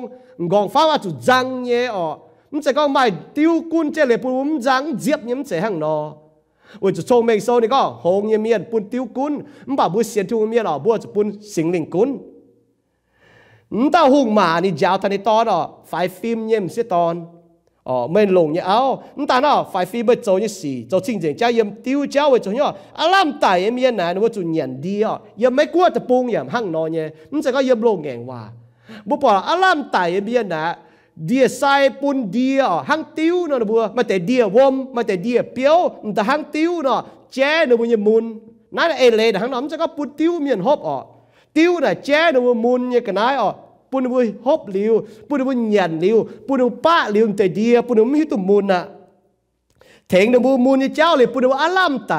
กองฟ้าอาจจะจังเย่ออมันจะก็ไม่ติ้วกุ้นเจเลยปุ่นจังเจี๊ยบเยี่ยมเจห้างนอ我就从美收你讲，红叶面不丢棍，唔把不先丢面了，不就不行灵棍。นตาหุงมานี่ยาวทันนี่ตอนอ่ะฝ่ายฟิล์มเนี่ยมันเสียตอนอ๋อไม่ลงเนี่ยเอานตาเนาะฝ่ายฟิล์มไปโจนี่สี่โจจริงจริงเจ้าเยี่ยมติวเจ้าไว้โจเนี่ยอาลามตายเอ็มยันไหนนึกว่าจุนยันดีอ่ะยังไม่กลัวจะปุงอย่างหั่งนอนเนี่ยนั่นจะก็เยี่ยมลงแงงว่าบุปผาอาลามตายเอ็มยันไหนเดียไซปุนเดียหังติ้วเนาะบัวมาแต่เดียวมมาแต่เดียเปียวแต่หังติ้วเนาะแจ้เนาะบุญมุนนั่นเอเลหังน้ำจะก็ปุนติ้วเมียนฮอบอ่อติ้วน่ะแจ้เนาะมุนเนี่ยกันไดอ่อปุ่นบุยฮบเลียวปุ่นบุยหยันเลียวปุ่นบุยป้าเลียวแต่เดียปุ่นบุยมิตุมูนอะเถงนบุมูนเจ้าเลยปุ่นบุยอารามไต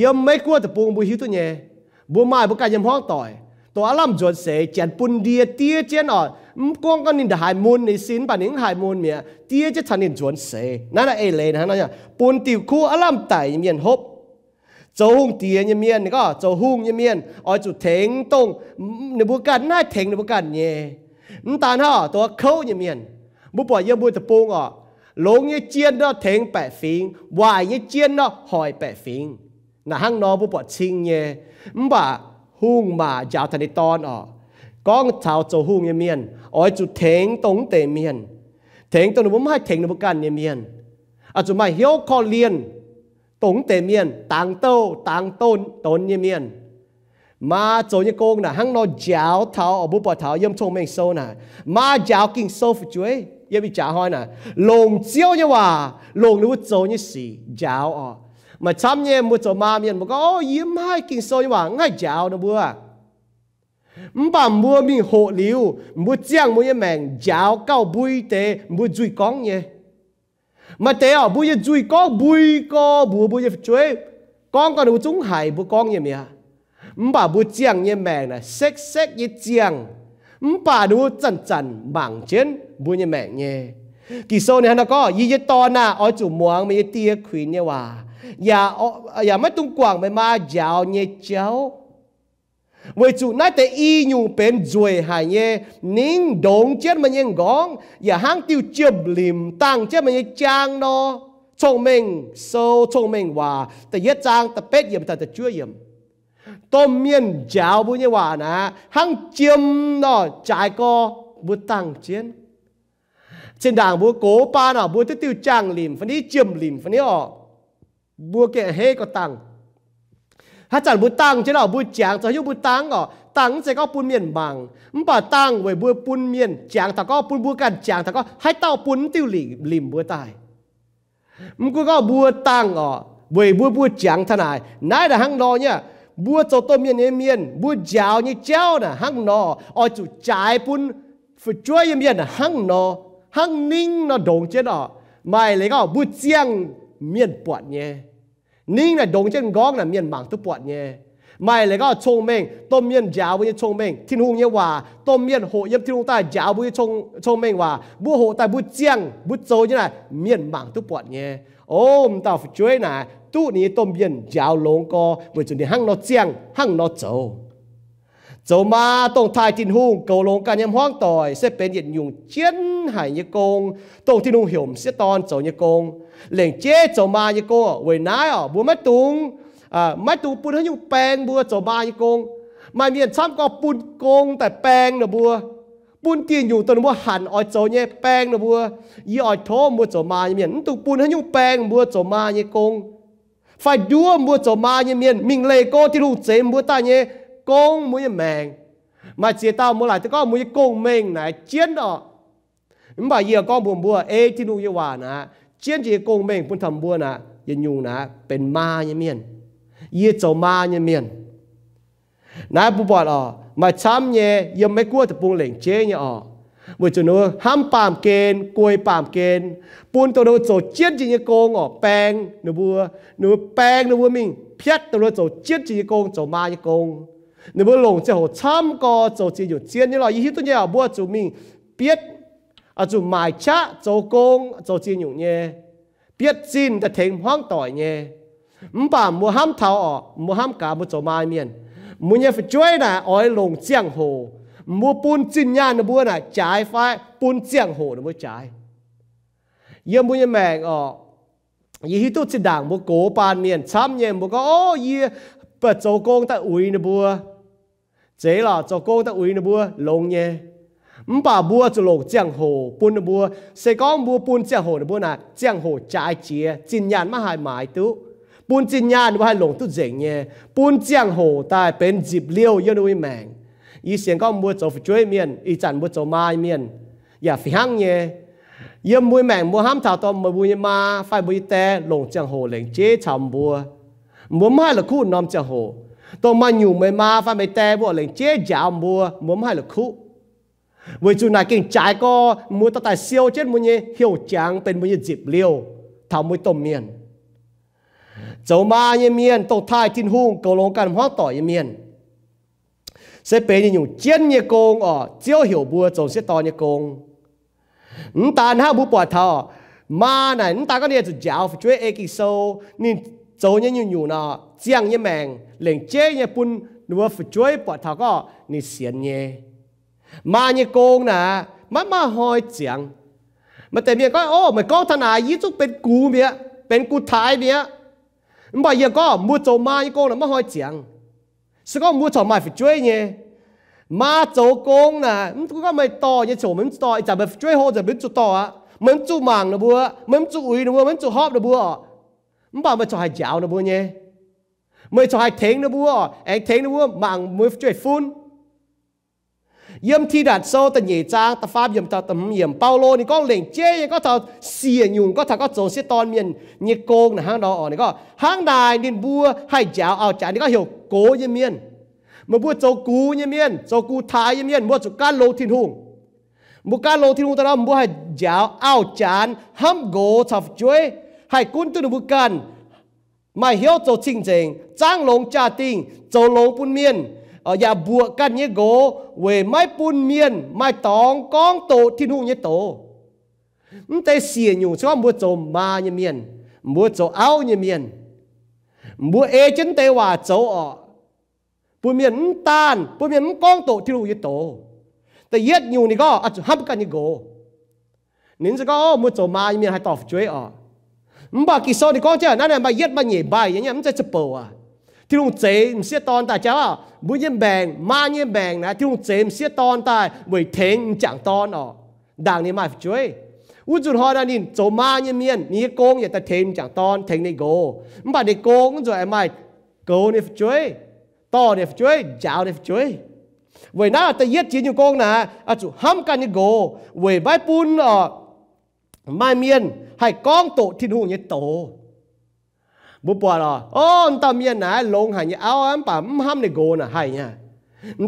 ยมไม่กลัวแต่ปุ่นบุยหิวตัวเนี่ยบัวไม้บัวกายยมห้องต่อยตัวอารามจดเสียเจียนปุ่นเดียเตี้ยเจียนอ่อนกงก็นินหายมูลในสินป่านนี้หายมูลเมียเตี้ยจะทันนินจวนเสนั่นละเอเลยนะนั่นเนี่ยปุ่นติวคู่อารามไตเมียนฮบ châu hung tiền như miền này có châu hung như miền ở chủ thèn tông nếu bu cần na thèn nếu bu cần nhé tan ha ตัวเขา như miền bu bỏ yêu bu tập bung à lỗ như chiên đó thèn bẻ phình hoài như chiên đó hỏi bẻ phình là hang nó bu bỏ chinh nhé bà hung mà giáo thành đi ton à con chào châu hung như miền ở chủ thèn tông tề miền thèn tông nếu bu mai thèn nếu bu cần như miền à chủ mai hiếu con liền tổng tề miền tàng tâu tàng tôn tôn như miền mà chỗ như con là hăng nó giáo thảo ở bút bà thảo yếm thông mình sâu nè mà giáo kinh sâu phụ chú ấy yếm bị trả hỏi nè lồng chiếu như hòa lồng lưu chỗ như xì giáo à mà chăm nhé mua chỗ mà miền một có yếm hai kinh sâu như hòa ngay giáo nó bữa bà mua mình hộ liu mua chiang mua như mèn giáo cao bùi tế mua duy con nhé mà tế ở bây giờ chui có bùi có bùa bây giờ chơi con còn đủ chúng hải bùa con như mẹ bà bùa chiang như mẹ này, xếch xếch như chiang bà đủ chân chân bảng chân bùa như mẹ nhé kỳ sau này nó có gì như to ở chủ muang mà như khuyên như hòa, nhà nhà mất tung quảng mà ma giáo như cháu với nín 为主那得一用变罪海耶，您懂 chết mà nhìn góng, và hàng tiêu chụp lìm tăng chết mà nhìn dạ trang nó, trong mình sâu trong mình hòa, tại yết trang tại bết yếm ta tại chưa yếm. tôm miên giáo bố như hòa nà, hàng chìm nó trái co bố tăng chiến. Trên đảng bố cố ba nó bố tiêu trang lìm, phần đi chìm lìm, phần đi ọ, bố kẻ hê có tăng hát chẳng bút tăng chứ nào bút chàng cho hữu bút tăng ngọ tăng sẽ có bún miền bằng mà tăng với bút bún miền chàng thà có bún bút cạn chàng thà có tao bún tiêu lì lìm bút tài mà cứ có bút tăng ngọ với bút bút chàng thà này nãy là hăng đó nhá bút cho tôi miền em miền bút giáo như chéo nè hăng nọ ở chủ trái bún phải chúa em miền hăng nọ hăng ninh nó đồng chứ nọ mày lấy có bút chiang miền bọt nhé นิ่งนะดงเช่นก้องนะเมียนบางตุปวดเนี่ยไม่เลยก็ชงเมงต้มเมียนยาวบุยชงเมงทิ้งหงเนี่ยว่าต้มเมียนโหเย็บทิ้งหงใต้ยาวบุยชงชงเมงว่าบุโหใต้บุเจียงบุโจเนี่ยนะเมียนบางตุปวดเนี่ยโอ้มตาฟช่วยนะตู้นี้ต้มเมียนยาวลงก็เหมือนจุดนี้หั่งนอเจียงหั่งนอโจโจมาตรงทายจินหุงเกาลงการยำห้องต่อยเสเป็นเหยียดยุงเจียนหายยกงตรงที่นุ่งหิมเสียตอนโจยกง lệnh chế cho ma như cô với nái ở bùa mắt tung à mắt tung bùn hơi nhung bèn bùa cho ma như cô mà miền xăm có bùn công tại bèn nè bùa bùn tiền dùng tuần bùa hẳn ở chỗ nhé bèn nè bùa y ở thô mua cho ma như miền tụ bùn hơi nhung bèn bùa cho ma như cô phải đua mua cho ma như miền mình lệ cô thì lụ chế mua ta nhé công mua như mèn mà chỉ tao mua lại thì có như công mình này chiến đó mà giờ con buồn bùa ê thì nụ như hòa nè chiến chỉ cùng mình phun thầm buôn à giờ nhung nà bên ma như miền ye châu ma như miền nà bù bọt ờ mà chăm nhẹ giờ mấy cua tập bùng lệnh chế nhẹ ờ vừa cho nó ham pàm kên cùi pàm kên bún tao đâu chỗ chiến chỉ như cùng ờ bèn nó bùa nó bèn nó bùa mình piết tao đâu chỗ chiến chỉ như cùng chỗ ma như cùng nó bùa lồng chỗ chăm co chỗ chỉ dùng chiến như là ý hít tôi nhẹ bùa chỗ mình biết à dù mai cha cho công cho chi nhung nhé biết tin đã thành hoang tỏi nhé bà mua ham thảo ở mua ham cả mua cho mai miền mua nhé phải chơi nè ỏi lồng giang hồ mua bún chín nhàn nó bữa nè trái phải bún giang hồ nó mới trái giờ mua nhé mẹ ở ยี่ hi tu chỉ đảng mua cố bàn miền chăm nhé mua có ô oh, yê bật công ta ui nó bữa chế là cho công ta ui nó bữa nhé มป่าบัวจะโลกเจียงโหปุนบัวเสกองบัวปุนเจียงโหนบัวน่ะเจียงโหจายเจียจินยานมาหายหมายตุปุนจินยานว่าหลงตุเจงเงปุนเจียงโหตายเป็นจิบเลี้ยวเยนุยแมงอีเสียงก็บัวจะช่วยเมียนอีจันบัวจะมาเมียนอย่าฟิหังเงเยี่ยมบุยแมงบัวห้ามถาวตอมบุยมาไฟบุยแต่หลงเจียงโหเหลงเจ๊ชำบัวบัวมาละคู่นอมเจียงโหตัวมาอยู่ไม่มาไฟไม่แต่บัวเหลงเจ๊ยามบัวบัวมาละคู่ với chú này kinh trái có mua ta tài siêu chết mua nhé hiểu tráng tên mua nhé dịp liêu thảo mua tôm miền châu ma như miền tổ thai tin hung cầu lông cần hóa tỏ như miền sẽ bế như nhung chiến như công ở ờ, chiếu hiểu bùa cháu sẽ to như công chúng ta nha bùa bỏ thọ ma này chúng ta có nhé chú giáo phụ chú ấy kỳ sâu nên cháu nhé nhung nhung nọ chiang nhé mèng lệnh chế như bún nua phụ chú ấy bỏ thọ có nên xiên nhé mà như cô nè mà mà hỏi chẳng mà tại miệng có ô mà có thằng này ý chút bên cú miệng bên cú thái miệng mà giờ có mua chỗ mà như cô là mà hỏi chẳng sẽ có mua chỗ mà phải chơi nhé mà chỗ cô nè cũng có mày to như chỗ mình to chả phải chơi hồ chả biết chỗ to á mình chỗ màng nè bữa mình chỗ uy nè bữa mình chỗ hop nè bữa mình bảo mày chỗ hai chảo nè bữa nhé mày chỗ hai thén nè bữa anh thén nè bữa màng mới chơi phun เยี่ยมที่ดัดโซตันเหยจางตาฟ้าเยี่ยมตาตำเยี่ยมเปาโลนี่ก็เหล่งเจ๊ก็ทาเสียยุงก็ทาก็โจงเสียตอนเมียนเนี่ยโกงนะห้างดออ่อนนี่ก็ห้างนายดินบัวให้เจ้าเอาจานนี่ก็เหี่ยวโกยเมียนมาบัวโจกูเยี่ยเมียนโจกูทายเยี่ยเมียนบัวจุการโลทินหุงบุการโลทินหุงตอนนั้นบัวให้เจ้าเอาจานห้ามโกทับจ้วยให้กุนตุนบุการมาเหี่ยวโจจริงจริงจ้างลงจ่าติงโจลงปุ่นเมียน ở nhà bùa căn như gỗ về mai bùn miên mai tòng con tổ thiên hụ như tổ thấy xìa nhủ cho mua chỗ ma như miền mua chỗ áo như miền mua ê chân tay hòa chỗ ọ bùn miền tan bùn miền con tổ thiên hụ như tổ tay yết nhủ này có à hấp căn như gỗ nên sẽ có mua chỗ ma như miền hay tỏ chuối ọ mà kỳ sau thì con chơi à ที่ลุงเจมเสียตอนแต่เจ้าบุญเยี่ยมแบ่งมาเยี่ยมแบ่งนะที่ลุงเจมเสียตอนแต่บุยเทงจังตอนอ๋อดังนี้มาช่วยอุจุดหอนันนี่โจมาเยี่ยมเมียนนี่โกงอย่าแต่เทงจังตอนเทงในโกมันบัดในโกงจ่วยไอ้ไม่โกเนี่ยช่วยต่อเนี่ยช่วยเจ้าเนี่ยช่วยเว้ยน่าแต่เย็ดจีนอยู่โกงนะอาจุห้ามกันนี่โกเว้ยใบปุ่นอ๋อมาเมียนให้กองโตที่นู่นเนี่ยโต bố bỏ rồi ô ta miên này lông hành áo em bấm ham để gô nè hay nha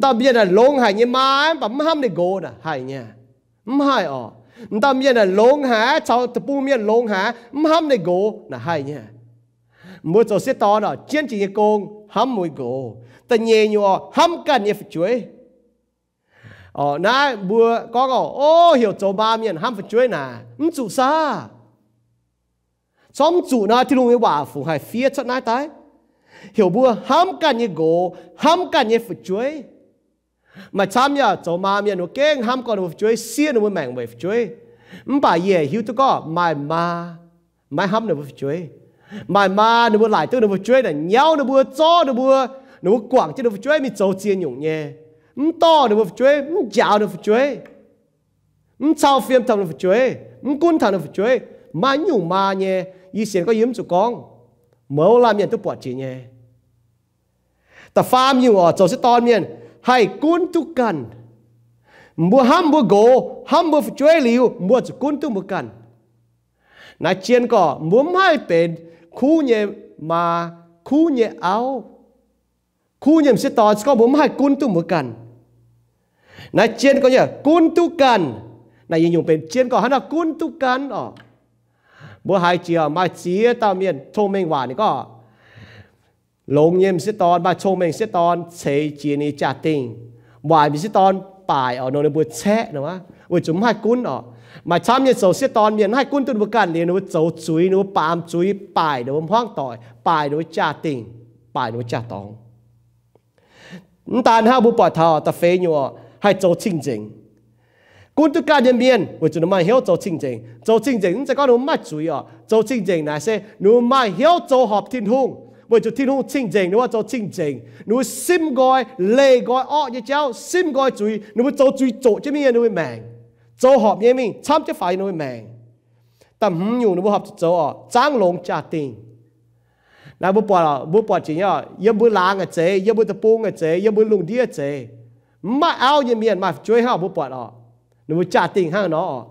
ta miên là lông hành mà em bấm ham để gô nè hải nha không hay ờ ta miên là lông hải, cháu tập bu miên lông hả ham để gô nè hải nha mỗi chỗ sẽ to đó chiến chỉ công ham mùi gô ta nhẹ nhọ ham cần như phải chuối ờ nãy bữa có có ô hiểu chỗ ba miền ham phải chuối nè không chủ sa xóm chủ na thì luôn bảo phụ hai phía chót nái tái hiểu bùa hâm cần như gỗ hâm cần như phụ chuối mà chăm nhá cháu mà miền nó kén ham còn phụ chuối xiên nó mới mảng về phụ chuối mà bà ye hiu tôi có mai ma mai hâm nó phụ chuối mai ma nó bùa lại tôi nó phụ chuối là nhau nó bùa cho nó bùa nó bùa quảng chứ nó phụ chuối mình cháu chiên nhung nhé mình to nó phụ chuối mình chảo nó phụ chuối mình sao phim thằng nó phụ chuối mình cún thằng nó phụ chuối mà nhung mà nhé 以前ก็ยิ้มจุกองเมื่อลามีนตุปวดจีเนแต่ฟาร์มอยู่อ่ะจะสิตอนเมียนให้กุนตุกันบัวห้ามบัวโกห้ามบัวช่วยหลิวบัวจุกุนตุบุกันนาเชียนก็บัวไม่เป็นคู่เนี่ยมาคู่เนี่ยเอาคู่เนี่ยสิตอนก็บัวไม่กุนตุบุกันนาเชียนก็เนี่ยกุนตุกันนายิงอยู่เป็นเชียนก็หันกุนตุกันอ๋อบ่หายเจียมาเจียตาเมียนชงเมงหวานนี่ก็หลงเยี่ยมสิตอนมาชงเมงสิตอนเสยเจียนี่จ่าติงหวานมีสิตอนป่ายออโนนบุแชะนะวะอุจุมให้กุ้นอ๋อมาช้ำเย่ยโสเสียตอนเมียนให้กุ้นตุนบุกันเรียนว่าโสจุยนูปามจุยป่ายเดี๋ยวผมห้องต่อยป่ายเดี๋ยวจ่าติงป่ายเดี๋ยวจ่าตองตานห้าบุปผาทอต่เฟยนัวให้โจชิงจริง cũng tất cả nhân viên và chúng mai hiểu cho chương trình cho chương trình chúng ta nó mất chú ý à cho chương trình là sẽ nó mai hiểu cho họp thiên hùng và cho thiên hùng chương trình nó cho chương trình nó sim gọi lê gọi ọ như cháu sim gọi chú ý nó cho chú ý chỗ chứ mình nó mèn cho họp như miếng chăm chứ phải nói mèn tầm hùng nhiều nó họp cho à trang lồng trả tiền là bố bỏ là bố bỏ chỉ à yếm bố lá ngà chế yếm bố tập bông ngà chế yếm bố lùng đĩa chế mà áo như miền mà chuối hao bố bỏ đó nó mới trả tiền hàng nó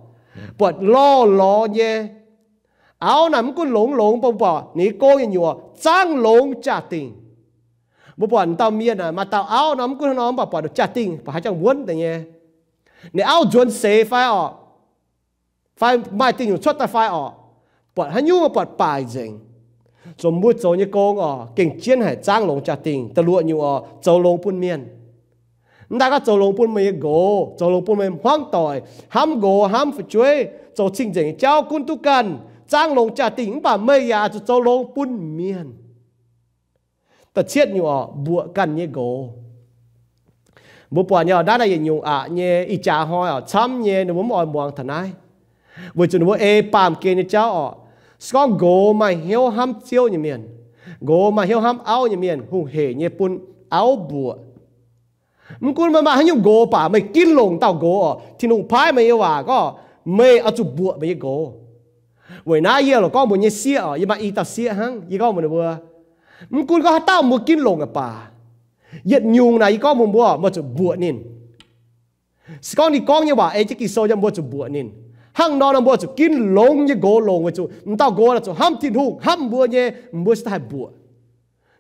bật lo lo nhé áo nằm cứ lộn lộn bông bò ní cô nhìn nhùa trang lộn trả tiền bố bò tao miên à mà tao áo nằm cứ nó bà bò được trả tiền bà hãy chẳng muốn thế nhé ní áo chuẩn xế phải ọ phải mai tiền nhùa chốt ta phải ọ bọt hắn nhu bọt bài dình rồi mua cháu như cô ngọ kinh chiến hải trang lộn trả tiền ta lụa nhùa cháu lộn phun miên 大家做龙本没个，做龙本没荒代，喊个喊不追，做清净教官都干，张龙家顶把没呀，就做龙本面。แต่เชียดอยู่อ่ะบวกกันเนี่ยโกบุปผาเนี่ยด้านอะไรอยู่อ่ะเนี่ยอิจาหอยอ่ะช้ำเนี่ยหนูมอ่อนมวงทนายวันจุนว่าเอปามเกณฑ์เจ้าอ่ะสก็โกมาเหี้ยวห้ามเจียวอย่างเมียนโกมาเหี้ยวห้ามเอาอย่างเมียนหูเหยเนี่ยปุ่นเอาบวก mung kun ma ma hanyu go pa mai kin long tao go tinu pai mai wa go mai achu bu mai go wei na ye lo ko mo ni sia ye ma i ta sia hang ye go mo ne bua mung kun go tao mo kin long pa yet nyung na ye go mo bua mo chu bu nin sikong ni kong ye wa e chi ki so ye mo chu bu nin hang no na mo chu kin long ye go long wa chu tao go la chu ham tin hu ham bua ye mo sta bu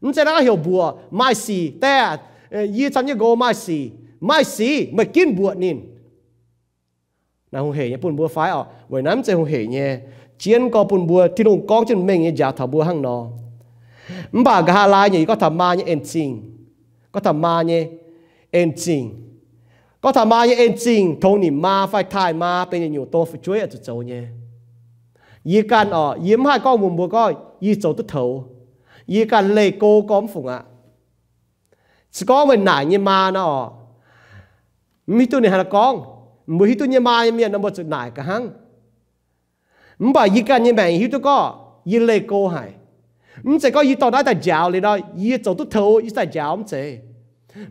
你在那个小布，买西带。yi chan ye go mai si mai si mai kin buat nin na hung he ye pun bua phái ao wei nam che hung he ye chiến pun bùn bùa thì đồng con chân mình giả thảo bùa hăng nó bà gà la nhỉ có thầm ma nhỉ em xin có thầm ma nhỉ em xin có thầm ma nhỉ em xin thôn nhỉ ma phải thai ma bên nhiều tô phải chuối ở chỗ chỗ nhỉ yi can ở yếm hai con bùn bùa coi yi chỗ tức thấu yi can lê cô có phụng ạ สกอมันหนาเงี้ยมาเนาะมีตัวเนี่ยฮะกองมือฮิตัวเนี่ยมาเมียนบทสุดหนายกะหังมันบอกยีกันเนี่ยแบ่งฮิตัวก็ยีเลโก้หายมันจะก็ยีต่อได้แต่ยาวเลยเนาะยีจตุเทวยีแต่ยาวมันเจ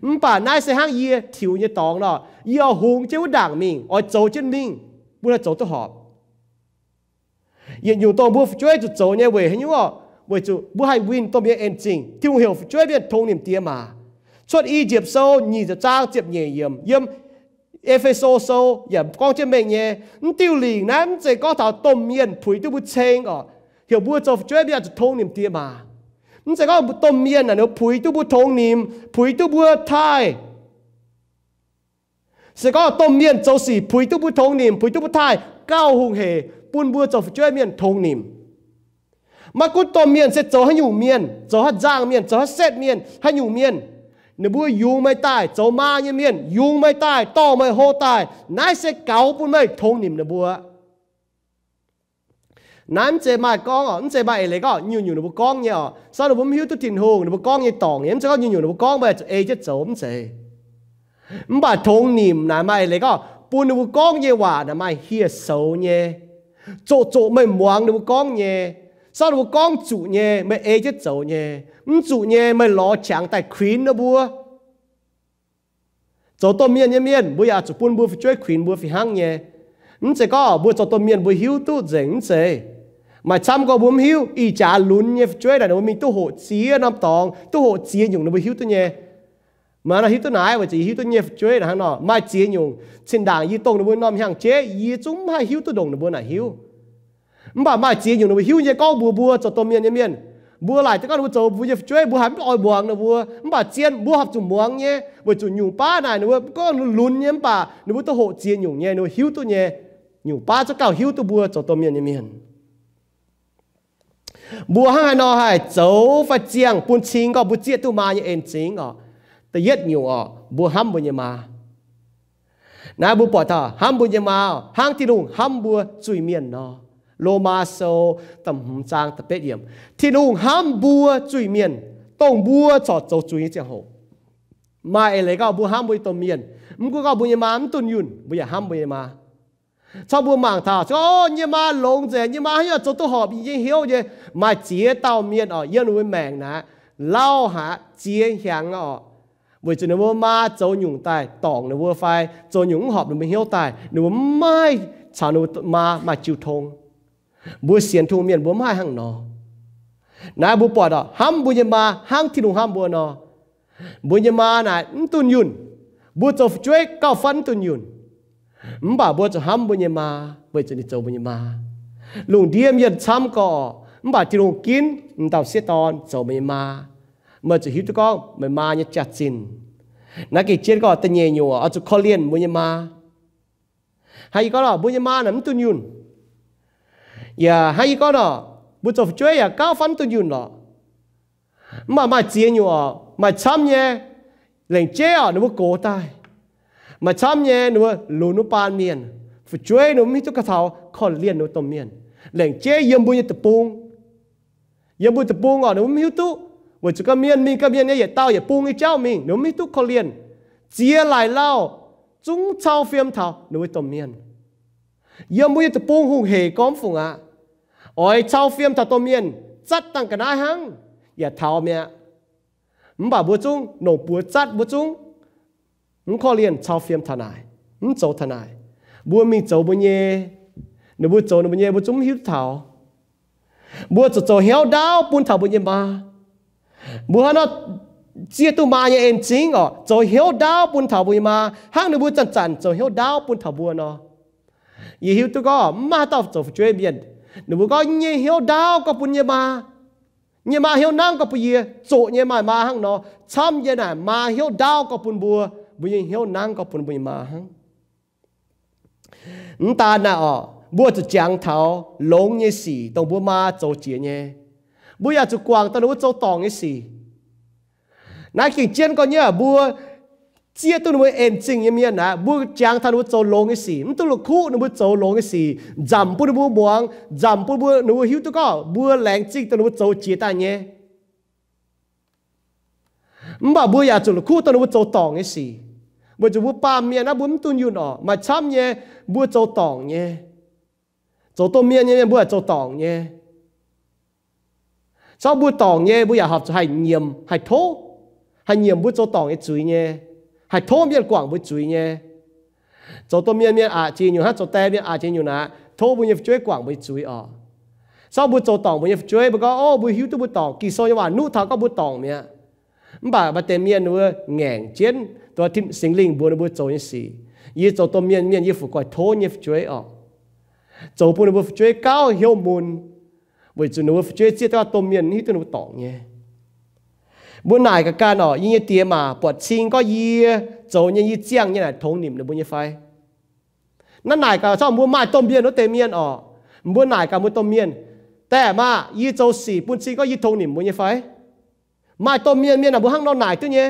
มันป่านายเสียห้างยีถิวเนี่ยตองเนาะยีเอาหงเจ้าด่างมิงอ๋อโจเจ้ามิงบุญโจตุหอบยีอยู่ตรงบุฟช่วยจุดโจเนี่ยเว่ยเห็นยังว่าเว่ยจุบุให้วินตัวเมียเอ็นจริงที่เหี่ยวช่วยเบียนทงนิ่มเตี้ยมา suốt y dịp sâu nhìn diệp trang dịp nhẹ yếm yếm Epheso sâu yếm con chế mệnh nhé tiêu lì nám chế có thảo tôm yên phủi tiêu bút chênh ở hiểu bút cho chế bia giờ thông niệm tiêm à, nó sẽ có một tôm yên là nó phủi tiêu bút thông niệm phủi tiêu bút thai sẽ có tôm yên châu sĩ phủi tiêu bút thông niệm phủi tiêu bút thai cao hùng hề buôn bút cho chế miền thông niệm mà cút tôm miền sẽ cho hay nhủ miền cho hết giang miền cho hết xét miền hay nhủ miền nếu bữa yêu mai tai cháu ma như miền yêu mai tai to mai hô tai nãy sẽ cáo bùn mai thông niệm nếu bùa, nãy chế mai con ở chế mai lấy con, nhiều nhiều nếu bữa con nhỉ sao nếu bún hiu tôi tiền hồ nếu bữa con như tòng, em sẽ có nhiều nhiều nếu con bây giờ ai chết sớm, em chế không phải thông niệm nãy mai lấy con, bùn nếu bữa con như hòa nãy mai hiếu xấu nhé chỗ chỗ mai muang nếu bữa con nhé sau đó con chủ nhà, mới ê chết dấu nhé chủ nhà mới lo chẳng tại khuyến nó bua Chỗ tôi miên nhé miên bây giờ à, chủ buôn bua phải chơi khuyến bua phải hăng nhé ứng sẽ có bua chỗ tôi miên bua hiếu tu dễ ứng sẽ mà chăm có buôn hiếu y trả lún nhé chơi là nó mình tu hộ chia năm tòng tu hộ chia dùng nó bua hiếu tu nhé mà nó hiếu tu nái và chỉ hiếu tu nhé chơi là hăng nọ mai chia dùng xin đảng y tông nó bua nằm hàng chế y chúng hay hiếu tu đồng nó bua là hiếu mà mà chỉ nhiều nó hiu như cao bùa bùa cho tôm miên miên bùa lại tất cả nó cho bùa nhẹ chơi bùa hàm oi buang nó bùa mà chiên bùa học chủng buang nhé bùa chủng nhung pa này nó có lún nhé bà nó bùa tôi hộ chiên nhung nhé nó hiu tôi nhé nhung pa cho cao hiu tôi bùa cho tôm miên miên bùa hai nó hai cháu phải chiang buôn chính có bùa chiết tôi mà như em chính à แต่เย็ดอยู่อ่ะบัวห้ำบุญยมานะบัวปอดท่าห้ำบุญยมาห้างที่ลุงห้ำบัวจุยเมียนเนาะ lô ma sâu tầm hùng trang tập bết yếm thì nó ham bua chui miền tông bua cho châu chui chẳng hậu mà ấy lấy gạo bua ham bua tôm miền mũ có gạo bua mà ăn tuần yun bua ham bua mà cho bua mảng thảo cho như mà lông dễ như mà hay cho tôi họp yên hiếu gì mà chia tàu miền ở yên với mèn nè lao hạ chia hàng ở vì cho nên mà châu nhung tài tỏng nó vừa phai châu nhung họp nó mới hiếu tài nó mai chả nó mà mà chịu thông bu sian thu miền bu mai hang no na bu po đó ham bu yema hang thi lung ham bu no bu yema na tun yun bu to chuối cao phân tun yun mba bu to ham bu yema bu to ni to bu yema lung diem yen cham ko mba ti lung kin tao se ton to bu yema mà chỉ hiểu tụi con mà ma nhớ xin nãy cái chết có tên nhẹ nhùa ở chỗ khó liên bùi nhé hay có là bùi nhé ma nắm tu 呀，还一个呢，不做追呀，高分都有了，嘛嘛接你哦，嘛参呢，连接啊，你不过带，嘛参呢，你不路你半面，不追你没这个头，靠练你东面，连接也不一得崩，也不得崩啊，你没有都，我这个面面个面呢也到也崩一招面，你没都靠练，接来了，中超飞头，你会东面，也没得崩红黑光风啊。oi chau phim thật to mien chắt tăng cả nai hăng ya dạ, thảo mẹ mũ bà bố chung nổ bố chắt bố chung mũ khó liền chau phim thà nai mũ châu thà nai bố mình châu bố nhé nếu bố châu nếu bố nhé bố chung hiếu thảo bố châu châu hiếu đau bún thảo bố nhé ba bố hắn nó chia tu ma nhé em chính ọ châu hiếu đau bún thảo bố nhé ma hăng nếu bố chăn chăn châu hiếu đau bún thảo bố nó dạ, hiếu tao ยี่หิวตัวก็มาตอบจบช่วยเบียน nếu có nhẹ hiểu đau có bún nhẹ mà nhẹ mà hiểu năng có bún gì chỗ nhẹ mà mà hăng nó chăm nhẹ này mà hiểu đau có bún bùa bún nhẹ hiểu năng có bún bùi mà hăng chúng ta nè ọ bùa chỉ giang thảo long nhẹ xì đồng bùa ma chỗ chỉ nhẹ bùa giờ chỉ quàng ta nói chỗ tòng nhẹ xì nãy kinh chiến có nhớ bùa chia tu nu en ching yem yan na bu chang thanu cho long si tu lu khu nu bu cho long si jam pu bu muang jam pu bu nu hiu tu ko bu lang chik tu nu cho chia ta nhé mà bu ya chu lu khu tu nu cho tong si bu chu bu pa mia na bu tu yu no mà cham nhé bu cho tong nhé cho to mia nhé bu cho tong nhé sau bu tong nhé bu ya học cho hai nhiệm hai thố hai nhiệm bu cho tong ấy chuối nhé hay thô miên quảng với chuối nhé cho tôi miên miên à chỉ nhiều hát cho tê miên à chỉ nhiều nà thô bùi nhập chuối quảng với chuối à, sau bùi cho tòng bùi nhập chuối bùi có ô bùi hiu tôi bùi tòng, kỳ sau như bà nút thảo có bùi tòng miên bà bà tê miên nữa nghẹn chiến tôi thêm sinh linh bùi bùi cho như gì y cho tôi miên miên y phụ coi thô nhập chuối à, cho bùi bùi chuối cao hiếu môn bùi cho nó chơi chết tao tôi miên hít tôi bùi tỏng nhé muốn nải cái ca nọ như tiền mà bọt xin có gì dầu như như chiang như này thống niệm được bao nhiêu phai nó nải cái, sao muốn mai tôm miên nó tê miên ở muốn nải cả muốn tôm miên แต่มายี่โจสีปุ่นซีก็ยี่ทงหนิมบุญยไฟมาตัวเมียนเมียนอ่ะบุหังนอนไหนตัวเนี้ย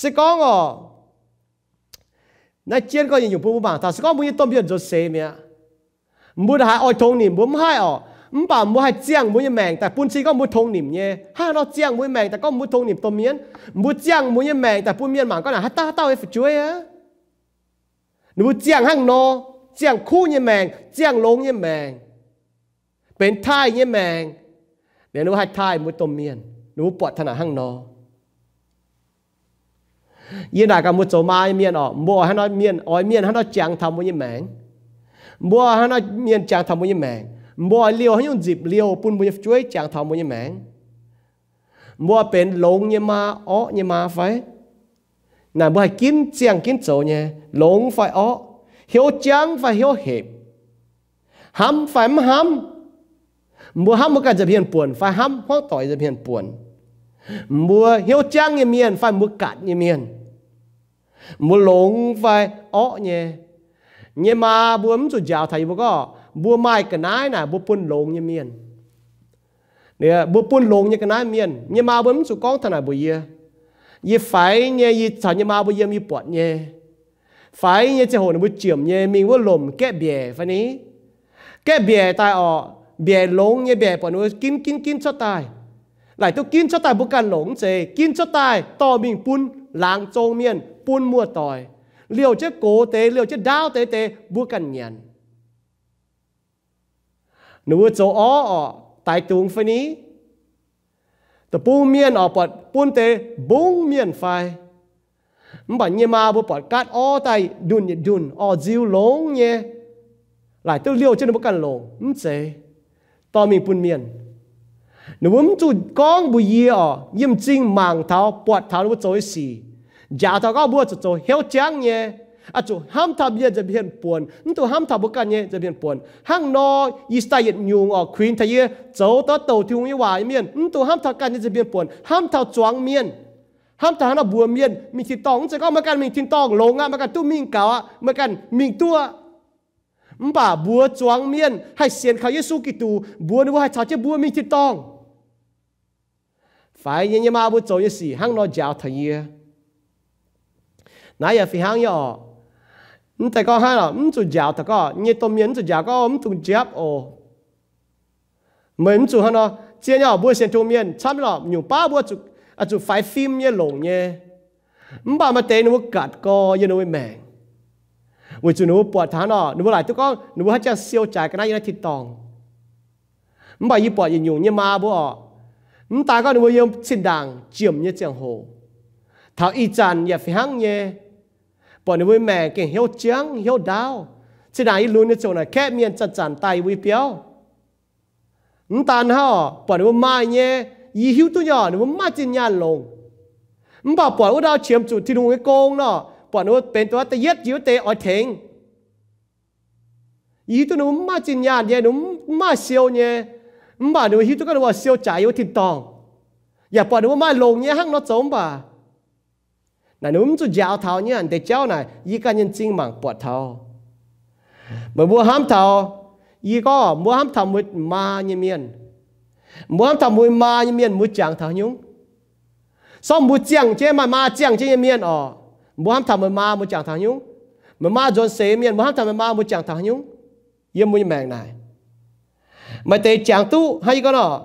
สิก้องอ๋อนายเจียนก็ยังอยู่ปุ่นบุบางแต่สิก้องบุญยี่ต้มเบียนโจเซเมียบุญหายอ้อยทงหนิมบุญไม่ให้อ๋อมป่ามัให้เจียงมัวยแมงแต่ปุ่นชีก็มัวทงหนิมเนียห้าเราเจียงมัวแมงแต่ก็มัวทงหนิมตัวเมียนมัเจียงมัวยแมงแต่ปุ่นเมียนหมางก็นะฮัตตาต้าไอ้ฝุ่ยจ้วยอะหนูเจียงห้างนอเจียงคู่ยแมงเจียงลงยแมงเป็นท้ายยแมงเดี๋ยวหนูให้ท้ายมัตัวเมียนนูปวดถนัดห้างนอยี่นากับมุดโมาเมียนออกบัวฮั้น้อยเมียนอ้อยเมียนให้น้อเจียงทำมุยแมงบัวฮั้น้อยเมียนจียงทำมุยแมงมัวเลียวให้ยุ่งจีบเลียวปุ่นบุญช่วยจางทำบุญแมงมัวเป็นหลงเนี่ยมาอ้อเนี่ยมาไฟน่ะบ่ให้กินเจียงกินโจเนี่ยหลงไฟอ้อเหี่ยวจางไฟเหี่ยวเห็บห้ำไฟมันห้ำมัวห้ำมันก็จะเพียนป่วนไฟห้ำห้องต่อยจะเพียนป่วนมัวเหี่ยวจางเนี่ยเมียนไฟมัวกัดเนี่ยเมียนมัวหลงไฟอ้อเนี่ยเนี่ยมาบวมสุดยาวไทยบ่ก็บัวไม้กันนายน่ะบัวปุ่นลงยังเมียนเนี่ยบัวปุ่นลงยังกันนายเมียนยังมาบนสุกองถนัดบัวเยยี่ไฟเนี่ยยี่สานยังมาบัวเยี่ยมีปวดเนี่ยไฟเนี่ยจะโหนบัวเจียมเนี่ยมีว่าลมแก้เบียฟันนี้แก้เบียตายออกเบียลงเนี่ยเบียปวดนัวกินกินกินชดตายหลายตัวกินชดตายบุกันหลงเจกินชดตายต่อมิงปุ่นล้างจงเมียนปุ่นมัวต่อยเลี้ยวเจ้าโกเตเลี้ยวเจ้าดาวเตเตบุกันเงียนนูโจอ้อตายตุงไฟนี้แต่ปูเมียนออกปดปูนเตบุ้งเมียนไฟมันบอกเนี่ยมาบุปอดกัดอ้อตายดุนเนี่ยดุนอ้อจิวหลงเนี่ยหลายตัวเลี้ยวเช่นบุกันหลงมันเจต่อมีปูนเมียนหนูมันจุดก้องบุยีอ้อยิ่มจริงมังเท้าปวดเท้าหนูโจยสียาเท้าก็บัวจุดโจเฮียวจังเนี่ยอจูห้ามทำเยี่ยจะเพียนปวนนั่นตัวห้ามทำบุกันเยจะเพียนปวนห้างนออีสไตเยนยุงออกควีนทะเยเจ้าตัวเต่าที่วิวายเมียนนั่นตัวห้ามทำกันเยจะเพียนปวนห้ามทำจวงเมียนห้ามทหาบัวเมียน มีทิตองจะก็มากันมีทิตอง ลงอ่ะมากันตู้มิงเก่าอ่ะมากันมิงตัวมป่าบัวจวงเมียนให้เสียนเขาเยซูกิตูบัวนึกว่าให้ชาวเจ้าบัวมีทิตองฝ่ายเยี่ยมาบุโจยสีห้างนอจาวทะเยนายอย่าฝีห้างย่อ唔在讲哈啦，唔做嚼得个，你到面做嚼个，唔做嚼哦。mình chủ hơn nó chia nhau bữa xem trung miên chăm nó nhiều ba bữa chủ à chủ phải phim nhé lồng nhé bà mà tên nó cắt co như nó mẹ vì chủ nó bỏ thán nó nó lại tôi có nó hết chắc siêu trái cái này nó thịt tòng bà y bỏ y nhiều như ma bùa, chúng ta có nó yếm xin đàng chìm như chẳng hồ thảo y tràn nhà phải hăng nhé bọn nó với mẹ cái hiếu chướng hiếu đau chỉ là ít luôn nữa chỗ này khép miệng chặt chắn tay với béo Nhưng ta ha bọn nó mai nhé ý hiếu tu nhỏ nó mai trên nhà lồng chúng bảo bọn nó đau chiếm chủ thì đúng cái công nó bọn nó bên tôi ta giết yếu tê ở thính ý tu nó mai trên nhà nhé nó mai siêu nhé chúng bảo nó hiếu tu cái nó siêu trái yếu thịt tòng อย่าปล่อยว่ามาลงเนี้ยห้างนอจมบ่า dạ, là núm chú giáo thảo như anh để cháu này y cá nhân chính mạng bọt thảo mà mua ham thảo y có mua ham thảo mua ma như miền mua ham thảo mua ma như miền mua chẳng thảo nhúng so mua chẳng chế mà ma chẳng chế như miền ờ mua ham thảo mua ma mua chẳng thảo nhúng mà ma dọn xế miền mua ham thảo mua ma mua chẳng thảo nhúng yếm mua mèn này mà tệ chẳng tu hay có nó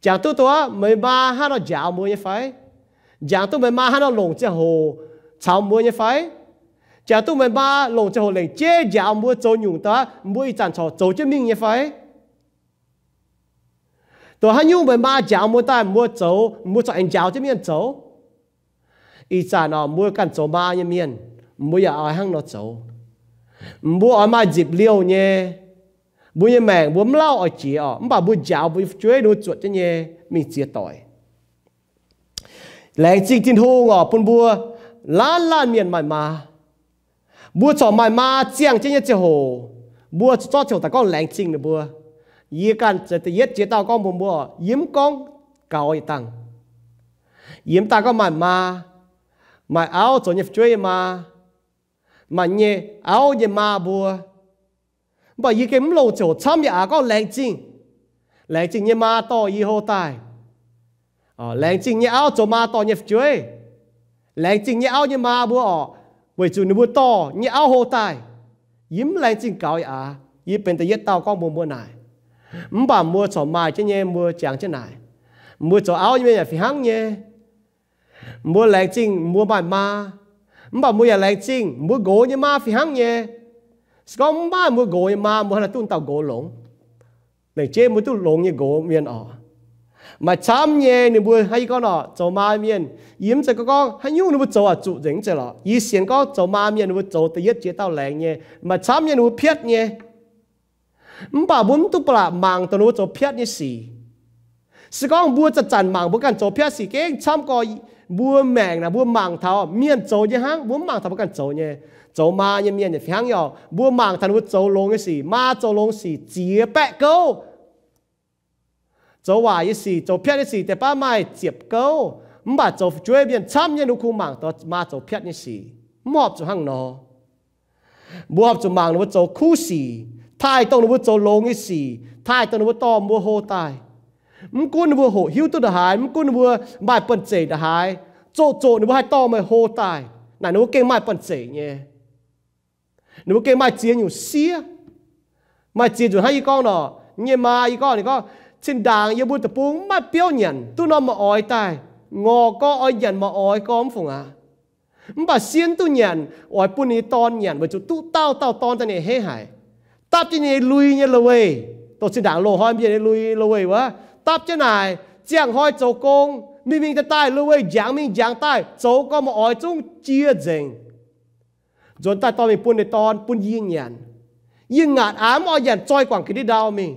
chẳng tu tua mới ba nó giáo mua như phải giờ tu mới ma hắn nó lồng cho hồ chào mua như phải giờ tu mới ma lồng cho hồ lệnh chế giờ mua châu nhung ta mua chăn trò châu cho mình như phải tôi hắn nhung mới ma giờ mua ta mua châu mua cho anh chào cho mình châu ý chả nó mua căn châu ma như mình mua giờ ai hăng nó châu mua ở ma dịp liêu nhé mua như mèn mua lau ở chỉ ở mà mua chào mua chuối đồ chuột cho nhé mình chia tỏi แรงจริงจินหูงอปุ่นบัวล้านล้านเมียนมามาบัวจ่อมามาเจียงเจียงเจียโหบัวจ่อเจียวแต่ก็แรงจริงนะบัวยีกันจะตะเย็ดเจียเต้าก้องปุ่นบัวยิ้มก้องเก่าอีตังยิ้มตาก็มามามาเอาจ่อเนี่ยช่วยมามาเนี่ยเอาเนี่ยมาบัวบ่ยีเก็มโลโจช้ำยาก็แรงจริงแรงจริงเนี่ยมาต่อยีโหตาย ờ lén chính áo cho ma to nhập chuối lén chính nhau như ma bữa ọ bởi chủ nữ bữa to áo hồ tài yếm lén chinh cao à yếm bên tay tao con mua mua này mắm bà mua cho mai chứ nhé mua chàng chứ này mua cho áo như vậy phải hăng nhé mua lén chinh mua bài ma mắm bà mua nhà lén chinh mua gỗ như ma phi hăng nhé có ma mua gỗ như ma mua là tuôn tao gỗ lộn lén chế mua tuôn lộn như gỗ miền ọ mà chăm nhẹ nên bùi hay con nọ cho ma miên yếm cho con hay nhung nó bùi cho à chủ dính cho lọ y xiên con cho ma miên nó bùi cho tới yết chế tao lẹ nhẹ mà chăm nhẹ nó bùi phiết nhẹ bà bốn tu bà mạng tao nó bùi cho phiết nhẹ xì sự con bùi cho chặn mạng bùi cần cho phiết xì cái chăm coi bùa mèng là bùa mạng thảo miên cho nhé hăng bùa mạng thảo bùi cần cho nhẹ cho ma nhẹ miên nhẹ phiang nhỏ bùa mạng thảo bùi cho lông cái xì ma cho lông xì chế bẹt câu 做话一时，做撇一时，但爸妈接钩，唔把做做一边参与努库忙，到妈做撇一时，唔合做行咯，唔合做忙，我做苦事，太多我做 long 一时，太多我多我好大，唔管我好晓得得海，唔管我卖笨贼得海，做做我还多咪好大，嗱我惊卖笨贼呢，我惊卖钱有死啊，卖钱就喺一讲咯，你卖一讲你讲。xin đàng yêu bút tập buông mà biểu nhận tu nó mà ỏi tai ngò có ỏi nhận mà ỏi có ông phùng à mà xiên tu nhận ỏi bún ni ton nhận bởi chú tu tao tao ton ta này hế hải tap cho này lui nhá lùi vậy tôi xin đàng lô hoi bây giờ lui lùi vậy quá tap cho này chẳng hoi châu công mình mình ta tai lùi vậy giảng mình giảng tai châu có mà ỏi chung chia dành rồi ta to mình bún để ton bún yên nhận yên ngạt ám ỏi nhận choi quảng cái đi đào mình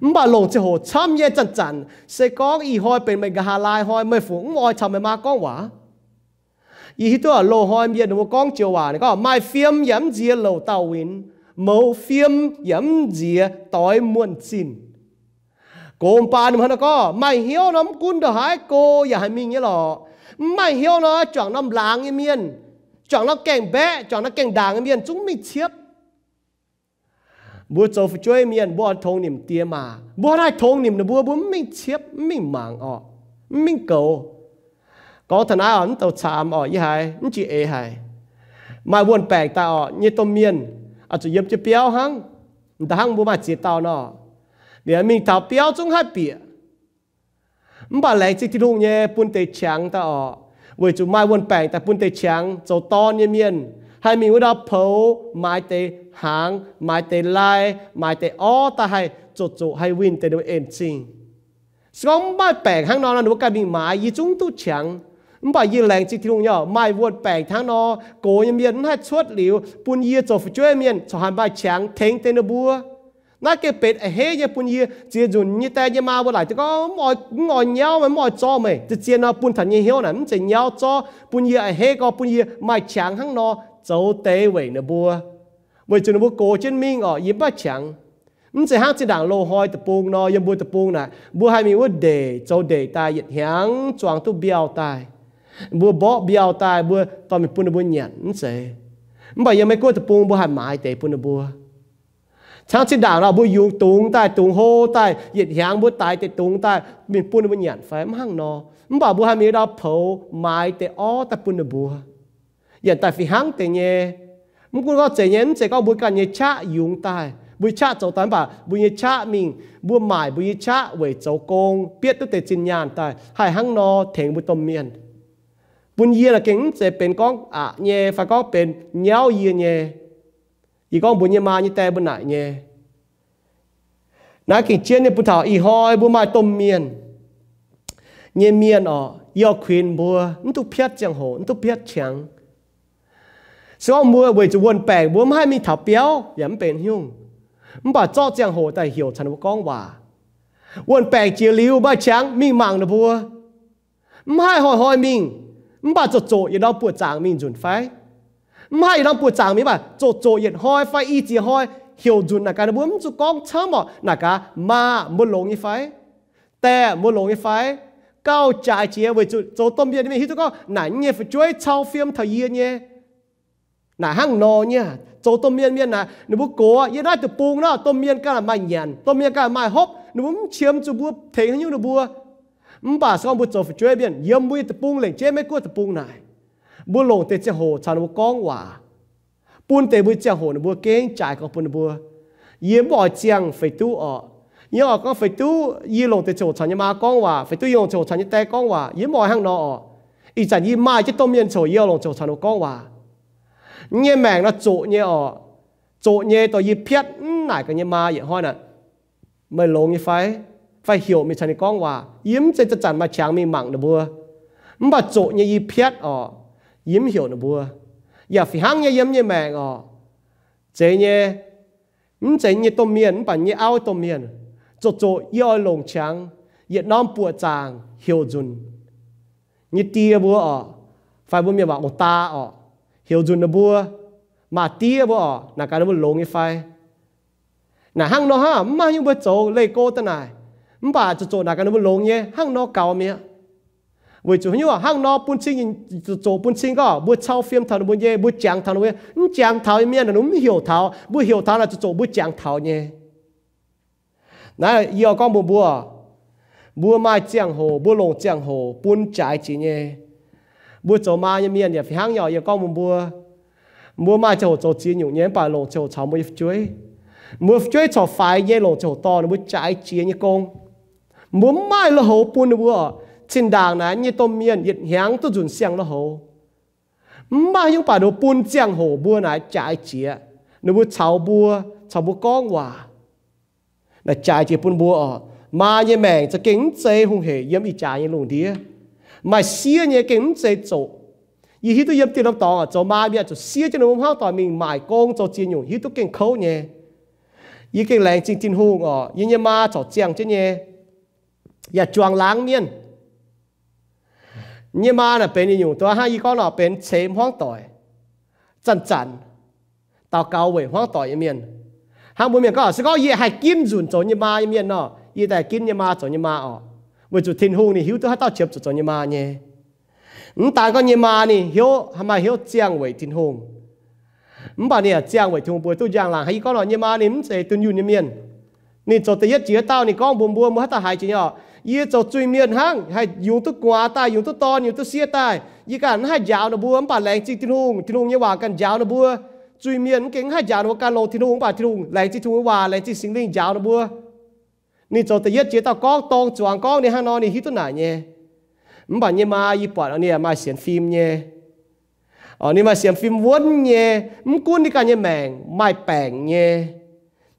mà lồng chỉ hồ chăm ye chân chân sẽ có ý hoi bên mình hà lai hoi mới phụ ngồi chăm mình mà con quả ý hít tôi lô hoi miền nó con chiều quả này có mai phim yếm gì lầu tàu win mẫu phim yếm gì tối muôn xin cô bà nó nó có mày hiểu lắm cún đồ hái cô อย่าให้มีเงี้ยหรอไม่เหี้ยวเนาะจ่องน้ำล้างเงี้ยเมียนจ่องน้ำแกงแบะจ่องน้ำแกงด่างเงี้ยเมียนจุ้งไม่เชียบ bùa châu phụ chơi miền bùa thông niệm tia mà bùa hai thông niệm là bùa bùa mình chiếp mình mạng ọ mình cầu có thần ai ẩn tàu chạm ọ như hai chỉ ê hai mà buồn bẹt ta ọ như tôm miền ở chỗ yếm chỉ béo hăng ta hăng bùa mà chỉ tao để mình thảo béo trong hai bìa mà lại chỉ thì luôn nhé buồn tê ta ọ với chỗ mai buồn bẹt ta buồn tê trắng chỗ to như miền hai mình với đó phấu mai tê หางหมายแต่ลายหมายแต่อ้อตาให้จดจุให้วินแต่โดยเอ็นจริงสกอมบ้าแปลกทั้งนอนนั้นว่าการมีหมายยี่จุ้งตุ้เฉียงมันบ่ยี่แรงจิกที่ลุงย่อไม่วดแปลกทั้งนอโกยเมียนให้ชดหลิวปุนยี่จบช่วยเมียนสหันบ้าเฉียงเทงเตนบัวนักเก็บเป็ดเฮียปุ่นยี่เจียจุนยี่แต่ยี่มาบ่หลายจะก็มอยงอยเย้ามันมอยจ้อไหมจะเจียนอปุ่นถันยี่เฮียวน่ะมันจะเย้าจ้อปุ่นยี่เฮียก็ปุ่นยี่ไม่เฉียงทั้งนอเจ้าเตะเวนะบัว vậy cho nó bố cố trên mình ở yếm ba chẳng nhưng sẽ hát trên đảng lô hoi tập bùng nó yếm bùi tập bùng nè bùi hai mình bố để cho để tài yết hiáng choáng tu biao tài bùi bỏ biao tài bùi tao mình bùn bùi nhận nhưng sẽ bây giờ mấy cô tập bùng bùi hai mãi để bùn bùa, sáng trên đảng là bùi dùng tung tài tung hô tài yết hiáng bùi tài để tung tài mình bùn bùi nhận phải măng nó bảo bùi hai mình đó phổ mãi để ó tập bùn bùa, hiện tại phi hăng để nhé มึงกูก็เจียนเจียก็บุญการเยชะยุงตายบุญชะเจ้าตันบ่าบุญเยชะมิงบุญหมายบุญเยชะเวยเจ้ากงเปียดตั้งแต่จินยานตายหายหังนอเถงบุญตมเมียนบุญเยี่ยละเก่งจะเป็นก้องอ่ะเย่ฝ่ายก็เป็นเย้าเยี่ยเย่อีก้องบุญเยมานี่แต่บุญไหนเย่นักกิจเชียนเนี่ยปุถาอีหอยบุญมาตมเมียนเย่เมียนอ๋อยอควีนบัวนั่นตุเพียดจังโหนั่นตุเพียดเฉียงสองมือเวจวนแปงวมให้มีถาเปียวยังเป็นหุ่งมันบอาจ้อเจียงโหแต่เหี่ยวฉันว่าก้องว่าวนแปงเจียริวบ้าช้างมีมังนะบัวมให้หอยหอยมิงมันบอกโจโจยเราปวดจางมิงจุนไฟมให้เราปวดจางมิบาจโจยหอยไฟอีจีหอยเหี่ยวจุนนะกันบัวมันจุก้องช้ำหมอนักะมาบนหลงอีไฟ แต่บนหลงอีไฟก้าใจเจียวเวจุโจต้มเบียนไม่ฮิตก็หนังเงี้ยฝึกช่วยชาวเฟียมทะเยเงี้ย nà hăng nô nhá cho tôm miên miên nà nếu bố cố yên ai từ bùng nó tôm miên cả là mai nhàn tôm miên cả là mai hốp nếu bố chiếm cho bố thế như nó bố mắm bà sao bố cho phải chơi biển yếm bố từ bùng lên mấy cua từ bùng này bố lồng tê chơi hồ chăn bố con quả bún tê bố chơi hồ nó bố kén trái có bún bố yếm bỏ chiang phải tu ở yếm ở con phải tu yếm lồng tê chơi hồ chăn như má con tu yếm lồng chơi hồ chăn như tay con quả bỏ hăng nọ ở ý chẳng mai chứ tôm miên chơi yếm lồng chơi hồ chăn nó con nhé mèng nó chỗ nhé ở chỗ nhé tôi y biết nải cái nhé ma vậy hoi nè mày lông như phải phải hiểu mình chẳng con hòa yếm sẽ chắc chắn mà chẳng mình mặn được bùa mà chỗ nhé y biết ở yếm hiểu được bùa giờ dạ phải hăng nhé yếm nhé mèng ở chế nhé chế nhé tôm miền bản nhé ao tôm miền chỗ chỗ yêu lồng trắng yết non bùa chàng hiểu dùn như tia bùa ở phải bùa miệng bảo ta ở hiểu dùn nó bùa mà tia bỏ là cái nó lông cái phai là hăng nó ha mà như bữa chỗ lấy cô tên này bà chỗ chỗ là cái nó lông nhé hang nó cao mía vì chủ như hăng nó bún sinh, chỗ bún sinh có bữa sau phim thằng bún nhé bữa chàng thằng bún chàng thằng mía là nó hiểu thảo bữa hiểu thảo là chỗ chỗ bữa chàng thảo nhé nãy yêu con bùa bùa bùa mai chàng hồ bùa lông chàng hồ bún trái chỉ nhé bua cho ma như miền nhà phía hàng nhỏ như con một bua mua ma cho cho chi nhủ nhé bà lộ cho cháu mua chuối mua chuối cho phải như lộ cho to nó mua trái chi như con muốn mai là hậu buôn nó bua trên đàng này như tôm miền hiện hàng tôi dùng xiang nó hậu mà những bà đồ buôn xiang hồ bua này trái chi nó mua cháu bua cháu bua con hòa là trái chi buôn bua mà như mẹ cho kính chế hung hệ yếm ý trái như lùng đĩa mà xia nhẹ cái ứng chế chỗ y hi tu yếm tiền lắm à, chỗ mà bia chỗ xia chân nó không hao tỏ mình mãi công chỗ chiến nhung hi tu kinh khâu nhẹ y kinh lạnh chính chính hùng à, y nhẹ ma chỗ chàng dạ, chân nhẹ y chuang láng miên nhẹ ma là bên nhung tôi hai y con là bên chém hoang tỏi chân chân tao cao về hoang tỏi miên hàng bố miên có sẽ có y hay kim dùn chỗ nhẹ mà miên nọ y tại kim nhẹ ma chỗ nhẹ ma à với chủ thiên hùng này hiểu tôi hát tao chụp cho cho nhà nhé ừm ta có như mà nè hiểu hàm mà hiểu chiang với thiên hùng ừm bà nè chiang với thiên hùng bồi tôi giang là hay có là như mà nè ừm sẽ tôi như nhà miền nè cho tới nhất chỉ tao nè con buồn buồn mà hát ta hại chỉ nhỏ ye cho chui miền hang hay dùng tôi quá tai dùng tôi to dùng tôi xia tai ye cả hai giáo nó bùa ừ, bà lẹng chỉ thiên hùng thiên hùng như hòa cần giáo nó bùa chui miền kính hai giáo nó cả lô thiên hùng bà thiên hùng lẹng chỉ thiên hùng hòa lẹng chỉ sinh linh giáo nó bùa นี่จอตเยเจตากองตองจวงกองนี่ฮานอนี่ฮิตุนาเนี่ยมันบันเนี่ยมาอีปอดอันนี้มาเสียนฟิล์มเนี่ยอันนี้มาเสียนฟิล์มวนเนี่ยมันกุ้นนี่กันเนี่ยแมงไม่แปลงเนี่ย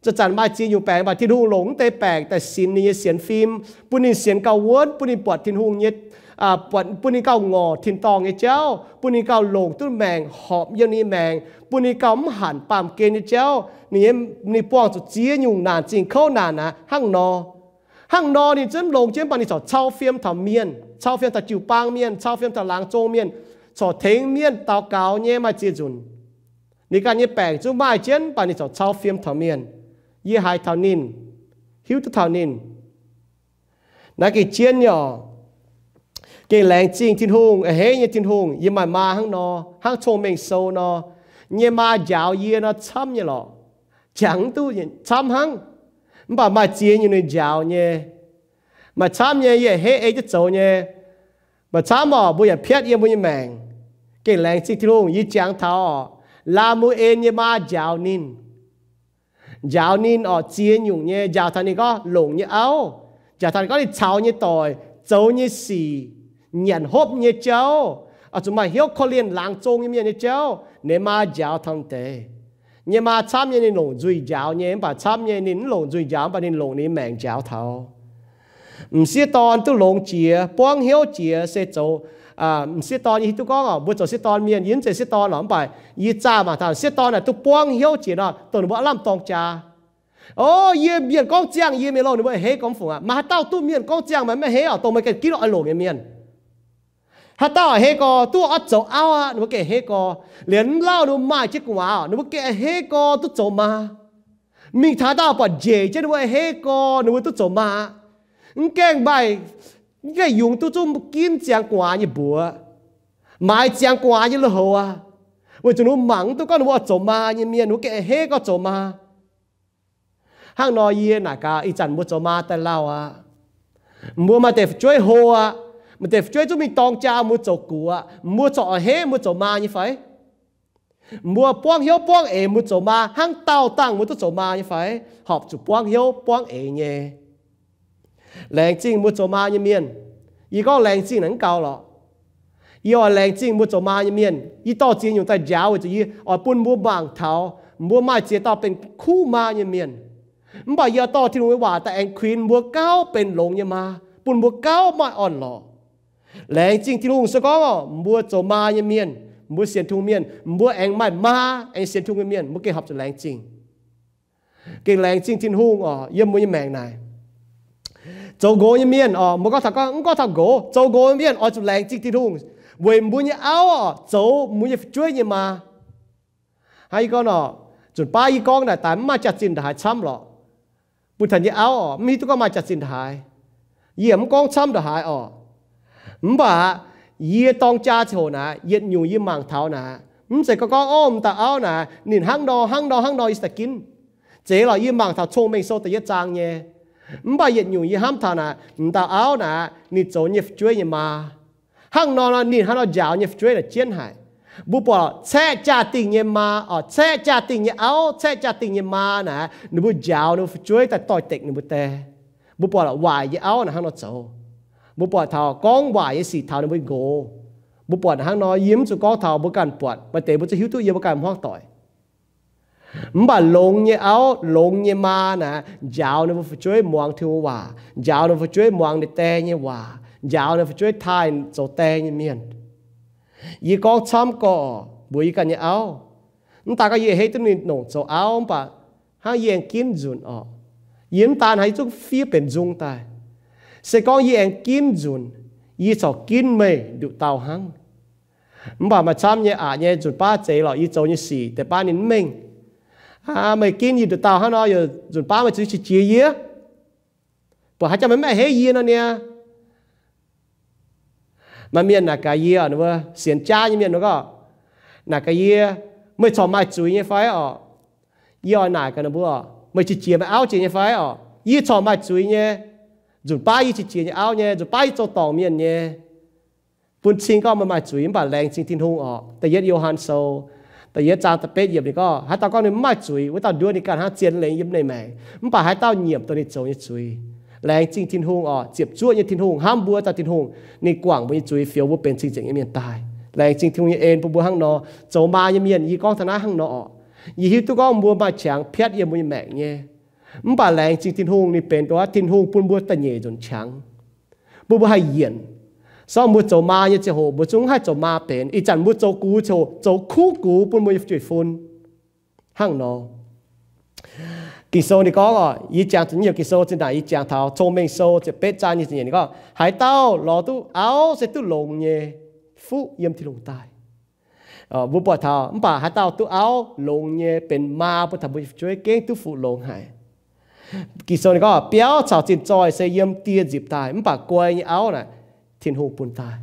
จะจันมาจีนอยู่แปลงบาที่ดูหลง แต่แปลงแต่สินนี่เสียนฟิล์มปุ่นนี่เสียนเกาวนปุ่นนี่ปวดทิ้นหงเนี่ย à bọn đi cao ngò thiên to nghe cháu bún đi cao lồng tu mèn họp yêu ni mèn đi cao hẳn pam kê nghe cháu ni em ni buông tụ nhung nàn chính khâu nàn à hăng nò hăng nò ni chân lồng chân bạn ni sọ chao phim thảo miên chao phim thảo chịu bang miên chao phim thảo láng châu miên sọ thính miên tao cáo nhé mà chia dùn ni cái nhé bèn chú mai chân bạn ni sọ chao phim thảo miên ye hai thảo nín hiếu thảo nín nãy cái chiến nhỏ cái làng chiên thiên hùng ở à, hết thiên hùng nhưng mà mà hăng nó hăng chôn mình sâu nó nhưng mà giáo yên nó chăm như lọ chẳng tu chăm hăng mà mà chiên như này giáo nhé mà chăm nhé ye hết ấy chứ châu mà chăm mà bây giờ biết yên bây giờ cái làng chiên thiên hùng như chẳng thảo là mu em như mà giáo nín giáo nín ở à, chiên nhung nhé giáo thằng này có lủng như áo giáo thằng có đi chào như tỏi châu như xì nhận hộp như cháu à chúng mày hiểu khó liền lang trông như như cháu nếu mà giáo thằng tế nhưng mà chăm như lộn duy giáo nhé bà chăm như nín lộn duy giáo bà nín lộn ní mẹn giáo thảo không xí tòn tu lộn chìa bóng hiếu chìa sẽ châu à không xí tòn như tu con à bữa chỗ xí tòn miền yến sẽ xí tòn lắm bài y cha mà thằng xí tòn là tu bóng hiếu chìa đó tuần bữa làm tòng cha ô yê miền con chiang yê miền lộn nữa hết con phụ à mà tao tu miền con chiang mà mới hết à tao mấy cái kí lọ lộn miền ฮัตตาเฮกอตัวอัดเจ้าเอาอะนุบเกเฮกอเหรียญเล่าดูมาจิกว่านุบเกเฮกอตัวเจ้ามามีท้าตาปัดเจเจนุบเฮกอนุบตัวเจ้ามาแกงใบแกยุงตัวจุ่มกินเจียงกว่าญี่ปุ่นหมายเจียงกว่ายี่ละหัวว่าจะนุมังตัวก็นุบเจ้ามายี่เมียนุบเกเฮก็เจ้ามาห้างนอยเย็นหนากาอีจันบุเจ้ามาแต่เล่าอะมัวมาแต่ช่วยหัวมันเด็กช่วยจุมีตองจ้ามุวจกัวมุวจอเฮมุวจมานี่ไฟมัวป้องเฮียวป้องเอมุวจมาหังเต้าตั้งมุวจมานี่ไฟ หอบจุป้องเฮียวป้องเอเงแรงจริงมุวจมาเนี่ยเมียนยี่ก็แรงจริงหนังเก่าหรอยี่อ่อนแรงจริงมุวจมาเนี่ยเมียนยี่ต่อจริงอยู่แต่ยาวจะยี่อ่อนปุ่นมัวบางเท้ามัวไม่เจียต่อเป็นคู่มาเนี่ยเมียนมันบอกยาต่อที่ลุงไว้ว่าแต่แองควีนมัวเก้าเป็นหลงยามาปุ่นมัวเก้าไม่อ่อนหล่อแรงจริงที่ลุงสก็มัวโจมาเยเมียนมัวเสียนทุงเมียนมัวแองไม่มาแองเสียนทุงเมียนมัวเกี่ยหับจะแรงจริงเกี่ยแรงจริงที่ลุงอ๋อเยี่ยมมัวยี่แมงนายโจโกยเมียนอ๋อมัวก็ถักก็งก็ถักโกโจโกยเมียนอ๋อจุแรงจริงที่ลุงเวมัวยี่เอาอ๋อโจมัวยี่ช่วยยี่มาให้ก็เนาะจุดป้ายี่กองน่ะแต่มาจัดสินหายช้ำหรอบุตรทันยี่เอาอ๋อมีตุก็มาจัดสินหายเยี่ยมกองช้ำหายอ๋อ bà ye tong cha cho na, ye nhu ye mang thảo na, mắm sẽ có có ôm ta áo na, nhìn hang đo hang đo hang đo is ta kín chế là ye mang thảo chôn mình số ta ye trang nhé mắm bà ye nhu ye ham thảo na, mắm ta áo na, nhìn chỗ nhịp chuối nhịp ma, hang nó là nhìn hang nó giáo nhịp chuối là chiến hải bố bảo xe cha tình nhẹ ma, ở xe cha tình nhẹ áo xe cha tình nhẹ mà nè nếu bố giáo nếu chuối ta tỏi tịnh nếu bố tè bố bảo là hoài với áo na hang nó chỗ บุปผาเท่าก้องว่ายสีเท่าในบุโกบุปผาห้างน้อยยิ้มสุก้อเท่าบุกันปวดมาเตะบุจะหิวตู้เยี่บุกันห้องต่อยมบ่ลงเงี้ยเอาลงเงี้ยมานะยาวเนี่ยบุช่วยมองเทว่ายาวเนี่ยบุช่วยมองในแต่เงี้ยว่ายาวเนี่ยบุช่วยทายโจแต่เงี้ยเมียนยี่ก้องช้ำก่อบุยกันเงี้ยเอาตาก็เย่ให้ตุนิดหนงโจเอาปะห้าเยี่ยงกินจุนออกยิ้มตาให้จุกฟีเป็นจุงตาย sẽ có gì anh kim dùn y cho kín mê đủ tàu hăng mà mà chăm nhé à nhé dùn ba chế lọ y cho như xì để ba nín mình à mày kín gì đủ tàu hăng nó giờ dùn ba mà chỉ chỉ chia yế bỏ hai trăm mấy mẹ hết yế nó nè mà miền là cái yế à, nó vừa xiên cha như miền nó có là cái yế mới cho mai chú như phải ở yế ở nào cái nó bữa mới chỉ chia mà áo chỉ như phải ở yế cho mai chú như จุดป้ายจีเนี่ยเอาเนี่ยจุดป้ายโจตองเมียนเนี่ยปุ่นชิงก็มามาจุยบาดแรงชิงทิ้งหงออกแต่เย็ดโยฮันโซแต่เย็ดจางตะเป็ดเหยียบนี่ก็หาตาก้อนนี่มาจุยว่าตาด้วยในการหาเจียนแเงยยิบในแม่มันป่าหาต้าเหยียบตัวนี้โจยจุยแรงจริงทิ้งหงออกเจียบจ้วยยทิ้งหงห้ามบัวจาทิ้งหงในกว่างบนจุยเฟียวว่าเป็นจริงจริงเมียนตายแรงจริงทิ้งหงเอ็นปุ่บัวห้างนอโจมาเมียนยีก้องธนาห้างนอยีฮิวตุก้องบัวมาแฉงเพียดเยี่ยมุญแม่เนี่ยมบาแรงจริงทินหงนี่เป็นตัวทินหงปุ่นบัวตะเยจนช้างบัวให้เย็นสอมบัวโจมาเยจะโหบัวจงให้โจมาเป็นอีจันบัวโจกูโจโจคู่กูปุ่นบัวจุดฟุนห้างนอกิโซนี่ก็ยี่จางถึงยกิโซจินไหนยี่จางเท้าโจเมงโซจะเป็ดจานยี่สิบนี่ก็หายเต้าหลอตู้เอาเสร็จตุลงเย่ฟุเยี่ยมที่ลงใต้บุปผาเท้าป่าหายเต้าตู้เอาลงเย่เป็นมาพุทธบุญช่วยเก่งตู้ฟุลงหายกิโซนก็เปียวสาวจินจอยเสยมเตียจิบตายมันปากกวยเอาน่ะทิ้นหูปุ่นตาย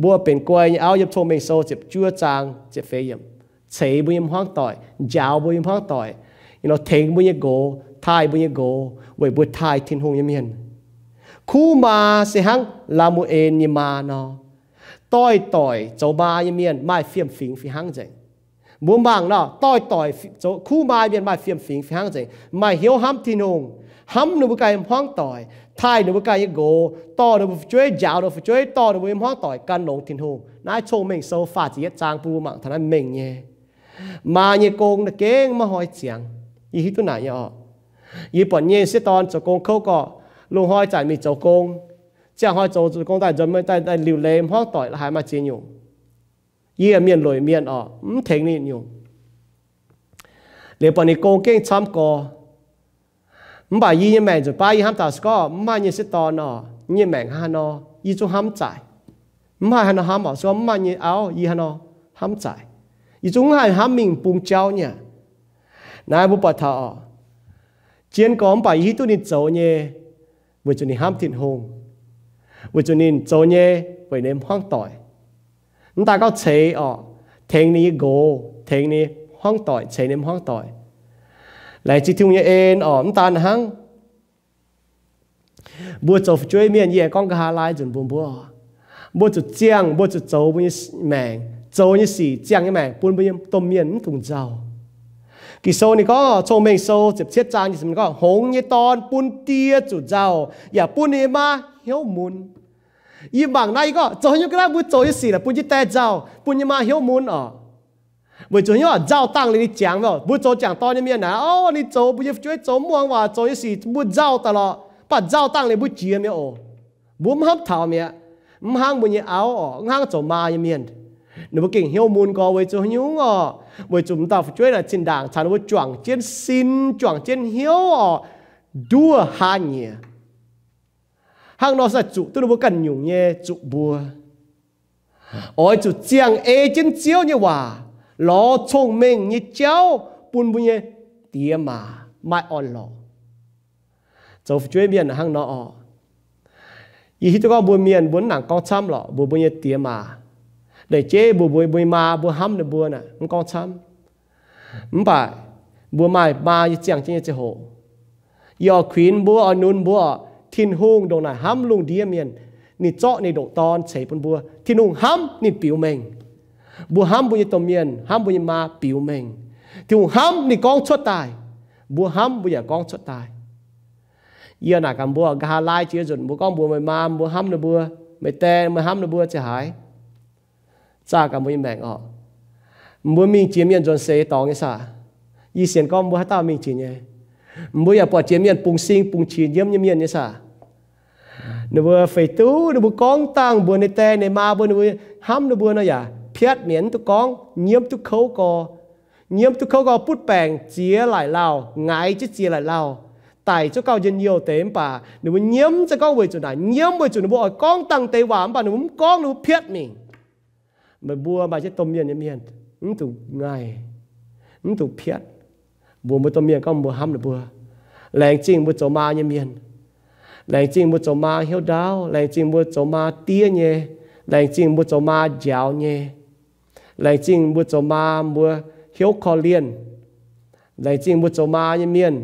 บัวเป็นกวยเอายับโทเมโซเจ็บจั่วจางเจ็บเฟยมเฉยบุยมห้องต่อยยาวบุยมห้องต่อยยนเทงบุยโกทายบุยโกเวบุทายทิ้นหูยเมียน คู่มาเสหังลามูเอนยมานอต่อยต่อยเจ้าบายเมียนไม่เฟียมฟิงฟีหังเจงบัวมังเนาะต่อยต่อยคู่มาเบียนมาเฟียมฟิงฟิงเจมาเหียวห้ำทีนงห้ำหนูบุกไก่ห้องต่อยทายหนูบุกไก่โกต่อหนูบุช่วยยาวหนูบุช่วยต่อหนูบุกห้องต่อยกันหลงทินหงนายโชว์เม่งโซฟาจีจางปูมังท่านั้นเม่งเย่มาเยโกงนะเก่งมาหอยเสียงยี่หิตุไหนยอยี่ปอนเย่เสียตอนจะโกงเขาก็ลุงหอยจ่ายมีจะโกงเจ้าหอยจะโกงแต่จนไม่ได้ได้ลิวเลมห้องต่อยแล้วหายมาจีนอยู่ ye mien loi mien a m theng ni nyu le pani ko ke cham ko m ba yi ye mai zo ba yi ham ta sko m ma ni se to no ni meng ha no yi chu ham chai m ma ha no ham ma so m ma ni ao yi ha no ham chai yi chu ngai ham ming pung chao nya nai bu pa tha a chiến có ông bà ý tu nín cháu nhé vừa cho nín ham thịt hùng vừa cho nín cháu nhé vậy nên hoang tỏi chúng ta có chế ở thành này go thành này hoang tội chế nên hoang tội lại chỉ thương như em ở chúng ta hăng bữa chụp chơi miền gì con cái lại chuẩn buồn bùa bữa chụp chiang bữa chụp chầu bữa mèn chầu như xì chiang như mèn buồn bữa tôm miền thùng chầu kỳ sâu này có cho mình sâu chụp chết trang như mình có hống như ton buồn tia chụp chầu, ya buồn đi mà hiếu muốn ยี่บางนายก็จอยก็ได้บุจอยสิละปุ่นยี่แต่เจ้าปุ่นยี่มาเหี้ยวมุนอ๋อบุจอยว่าเจ้าตั้งเลยนี่จังว่าบุจอยจังตอนนี้มีนะโอ้นี่โจบุยี่ช่วยโจม่วงว่าจอยสิบุเจ้าตลอดป้าเจ้าตั้งเลยบุเจียมีโอ้บุมฮับเท้ามีมห้างบุญยี่เอาอ๋อห้างโจมายี่มีน nếu mà kinh hiểu muốn có với chúng nhúng ở với chúng ta phải chơi là trên đảng chán với chuẩn trên xin chuẩn trên hiếu ở đua hà nhỉ hàng nó sẽ chủ tôi đâu cần nhủ nhé chủ bùa ôi chủ chiang ê chân chiếu như hòa lo chong mình như cháu bùn bùn nhé tía mà mai on lò cháu chuyên biển hàng nó ý hít có bùn miền bùn nàng con chăm lọ bùn bùn nhé tía mà để chế bùn bùn bùn mà bùn hâm được bùn à con chăm không phải bùn mai ba như chàng chân như chế nôn ยอควีนบัวอนุนบัว thiên hùng đồ này hám lung địa miền ni cho ni độ tòn chạy bun bùa thiên hùng hám ni biểu mình bua hám bua tôm miền hám bua ma biểu mình thiên hung hám ni con chốt tài bua hám bua con chốt tài giờ nà cầm bùa gà lai chia dùn bùa con bùa mày ma bùa hám nè bùa mày tè mày hám nè bua chả hái cha cầm bua mèn ọ bua mình chia miền dồn hát tòng cái sao nhé mỗi à bỏ chiến miền bùng sinh bùng chỉ nhiễm nhiễm miền như sa, nó vừa phải tú nó vừa con tăng vừa này tè này ma vừa nó vừa hâm nó vừa nó giả dạ, phiết miền tu con nhiễm tu khấu co nhiễm tu khâu co bút bèn chia lại lao ngay chứ chia lại lao tại cho cao dân nhiều tế bà nó vừa nhiễm cho con vừa chỗ này nhiễm vừa chỗ nó vừa con tăng tế vãm bà nó vừa con nó vừa phiết mình mà bua bà chứ tôm miền nhiễm miền nó tụ ngay nó tụ phiết บัวมุตเมียก็บัวห้ามหรือบัวแรงจริงบัวโจมาเนี่ยเมียนแรงจริงบัวโจมาเฮียวดาวแรงจริงบัวโจมาเตี้ยเนี่ยแรงจริงบัวโจมาเจียวเนี่ยแรงจริงบัวโจมาบัวเฮียวคอเลียนแรงจริงบัวโจมาเนี่ยเมียน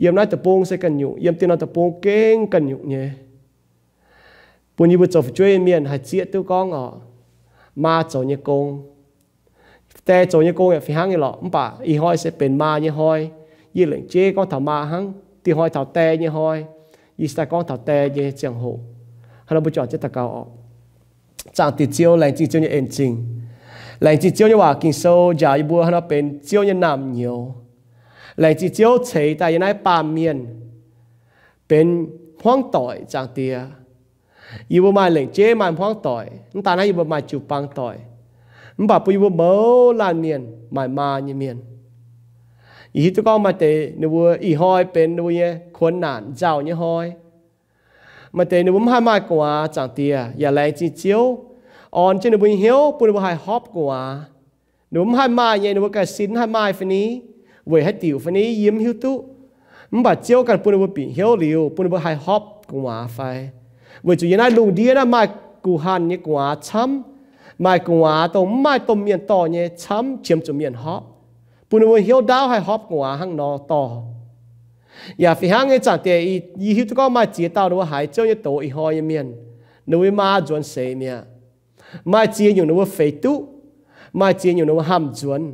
เยี่ยมน่าตะปูงใส่กันอยู่เยี่ยมตีนน่าตะปูงเก่งกันอยู่เนี่ยปุ่นยี่บัวโจช่วยเมียนหายเจี๊ยตัวก้องอ๋อมาโจเนี่ยกงแต่จงยังกูฟิหังยี่หลอมป่าอีห้อยจะเป็นมายี่ห้อยยี่เหลืองเจ๊ก็ถามาหังตีห้อยถาแต่ยี่ห้อยยี่สตาก็ถาแต่ยี่เจียงหูฮัลโหลบุจอดเจตะเกาออกจางติเจียวแรงจริงเจียวเนี่ยเอ็นจริงแรงจริงเจียวเนี่ยว่ากินโซจ่าอีบัวฮัลโหลเป็นเจียวเนี่ยนำเหนียวแรงจริงเจียวเฉยแต่ยังไงปามเมียนเป็นพ้องต่อยจางเตียอีบัวมาเหลืองเจ๊มันพ้องต่อยนั่นตาหน้าอีบัวมาจูปังต่อย bà bùi vô mơ là miền mãi mà như miền ý tôi có mà tệ nếu vừa ý hoi bên nếu nhé khốn nạn giàu như hoi mà tệ nếu vừa hai mai quả chẳng tìa อย่าแรงจีเจียวอ่อนเช่น nếu vừa hiếu ปุ่น vừa hai hop quả nếu vừa hai mai nhé nếu vừa cái xin hai mai phần ní vừa hai tiểu phần ní yếm hiếu tu mà bà จียวกันปุ่น vừa bị hiếu liu ปุ่น vừa hai hop quả phải vừa chủ yếu là lùng đi là mai cù hàn như quả chấm mai cùng á tổ mai tổ miền to nhé chấm chiếm chủ miền họ bùn nó hiểu đau hay họp cùng á hăng nó to ya phi hang ấy chẳng tiề y y hiểu có mai chỉ tao đâu hải châu như tổ y hoi miền nuôi ma chuẩn sẽ miền mai chỉ nhiều nếu phải tu mai chỉ nhiều nếu ham chuẩn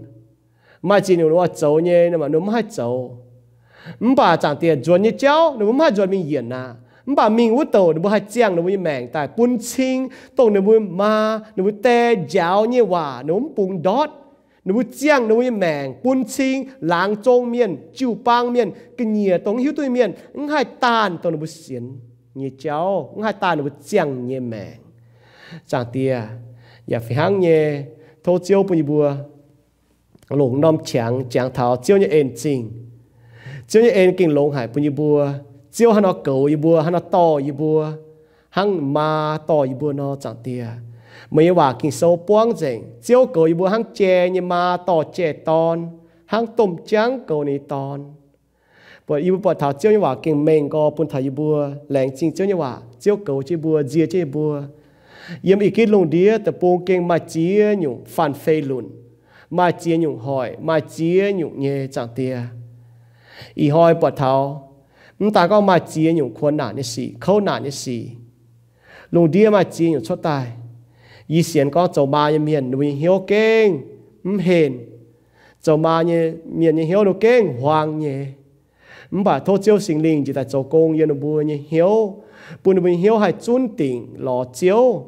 mai chỉ nhiều nếu châu nhé nhưng mà nếu mà châu không bà chẳng tiề chuẩn như châu, nếu mà chuẩn mình hiền à bà mình út tàu nó hay chiang nó mới mèn tại bún chinh tàu nó mới ma nó mới tê giáo như hòa nó mới bún đót nó mới chiang nó mới mèn bún chinh láng trông miền chiu băng miền cái nhìa tống hiếu tui miền nó hay tàn tàu nó mới xiên nhì cháu nó hay tàn nó mới chiang như mèn chẳng bùa chiếu hắn nó cầu y bùa hắn nó to y bùa hắn mà to y bùa nó chẳng tia mấy quả kinh sâu buông rèn chiếu cầu y bùa hắn chè như mà to chè tòn, hắn tôm trắng cầu ni ton bữa y bùa thảo chiếu như quả kinh mèn có bún thảo y bùa lẹn chính chiếu như quả chiếu cầu chơi bùa dìa chơi bùa yếm ý kiến lùng đĩa tập buông kinh mà chia nhung phản phê lùn mà chia nhung hỏi mà chia nhung nhẹ chẳng tia y hỏi bọt thảo chúng ta có mà chia những khuôn nạn như xì khâu nạn như xì lùng đi mà chia những chốt tài y xiên có châu ba như miền nuôi hiếu kinh mắm hền châu ba như miền như hiếu đồ kinh hoang nhé mắm bà thô chiếu sinh linh chỉ tại châu công như nó bùa như hiếu bùa nó hiếu hay chun tỉnh lò chiếu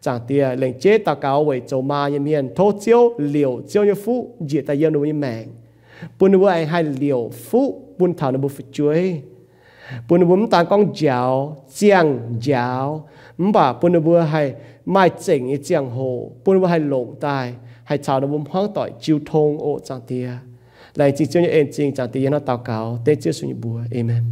chẳng tia lệnh chế ta cáo với châu ma như miền thô chiếu liều chiếu như phú chỉ tại yên nuôi mèn bùa nó bùa hay liều phú bùn thảo nó bùa phục chuối ปุ่นบุ้มตาก้องเจ้าเจียงเจ้าบ่าปุ่นบัวให้ไม่เจ๋งอีเจียงโหปุ่นบัวให้หลงตายให้ชาวบุ้มห้องต่อยจิวทงโอจังเตียหลายจริงๆเองจริงจังเตียนเอาเตาเก่าเตจิสุญบัวเอเมน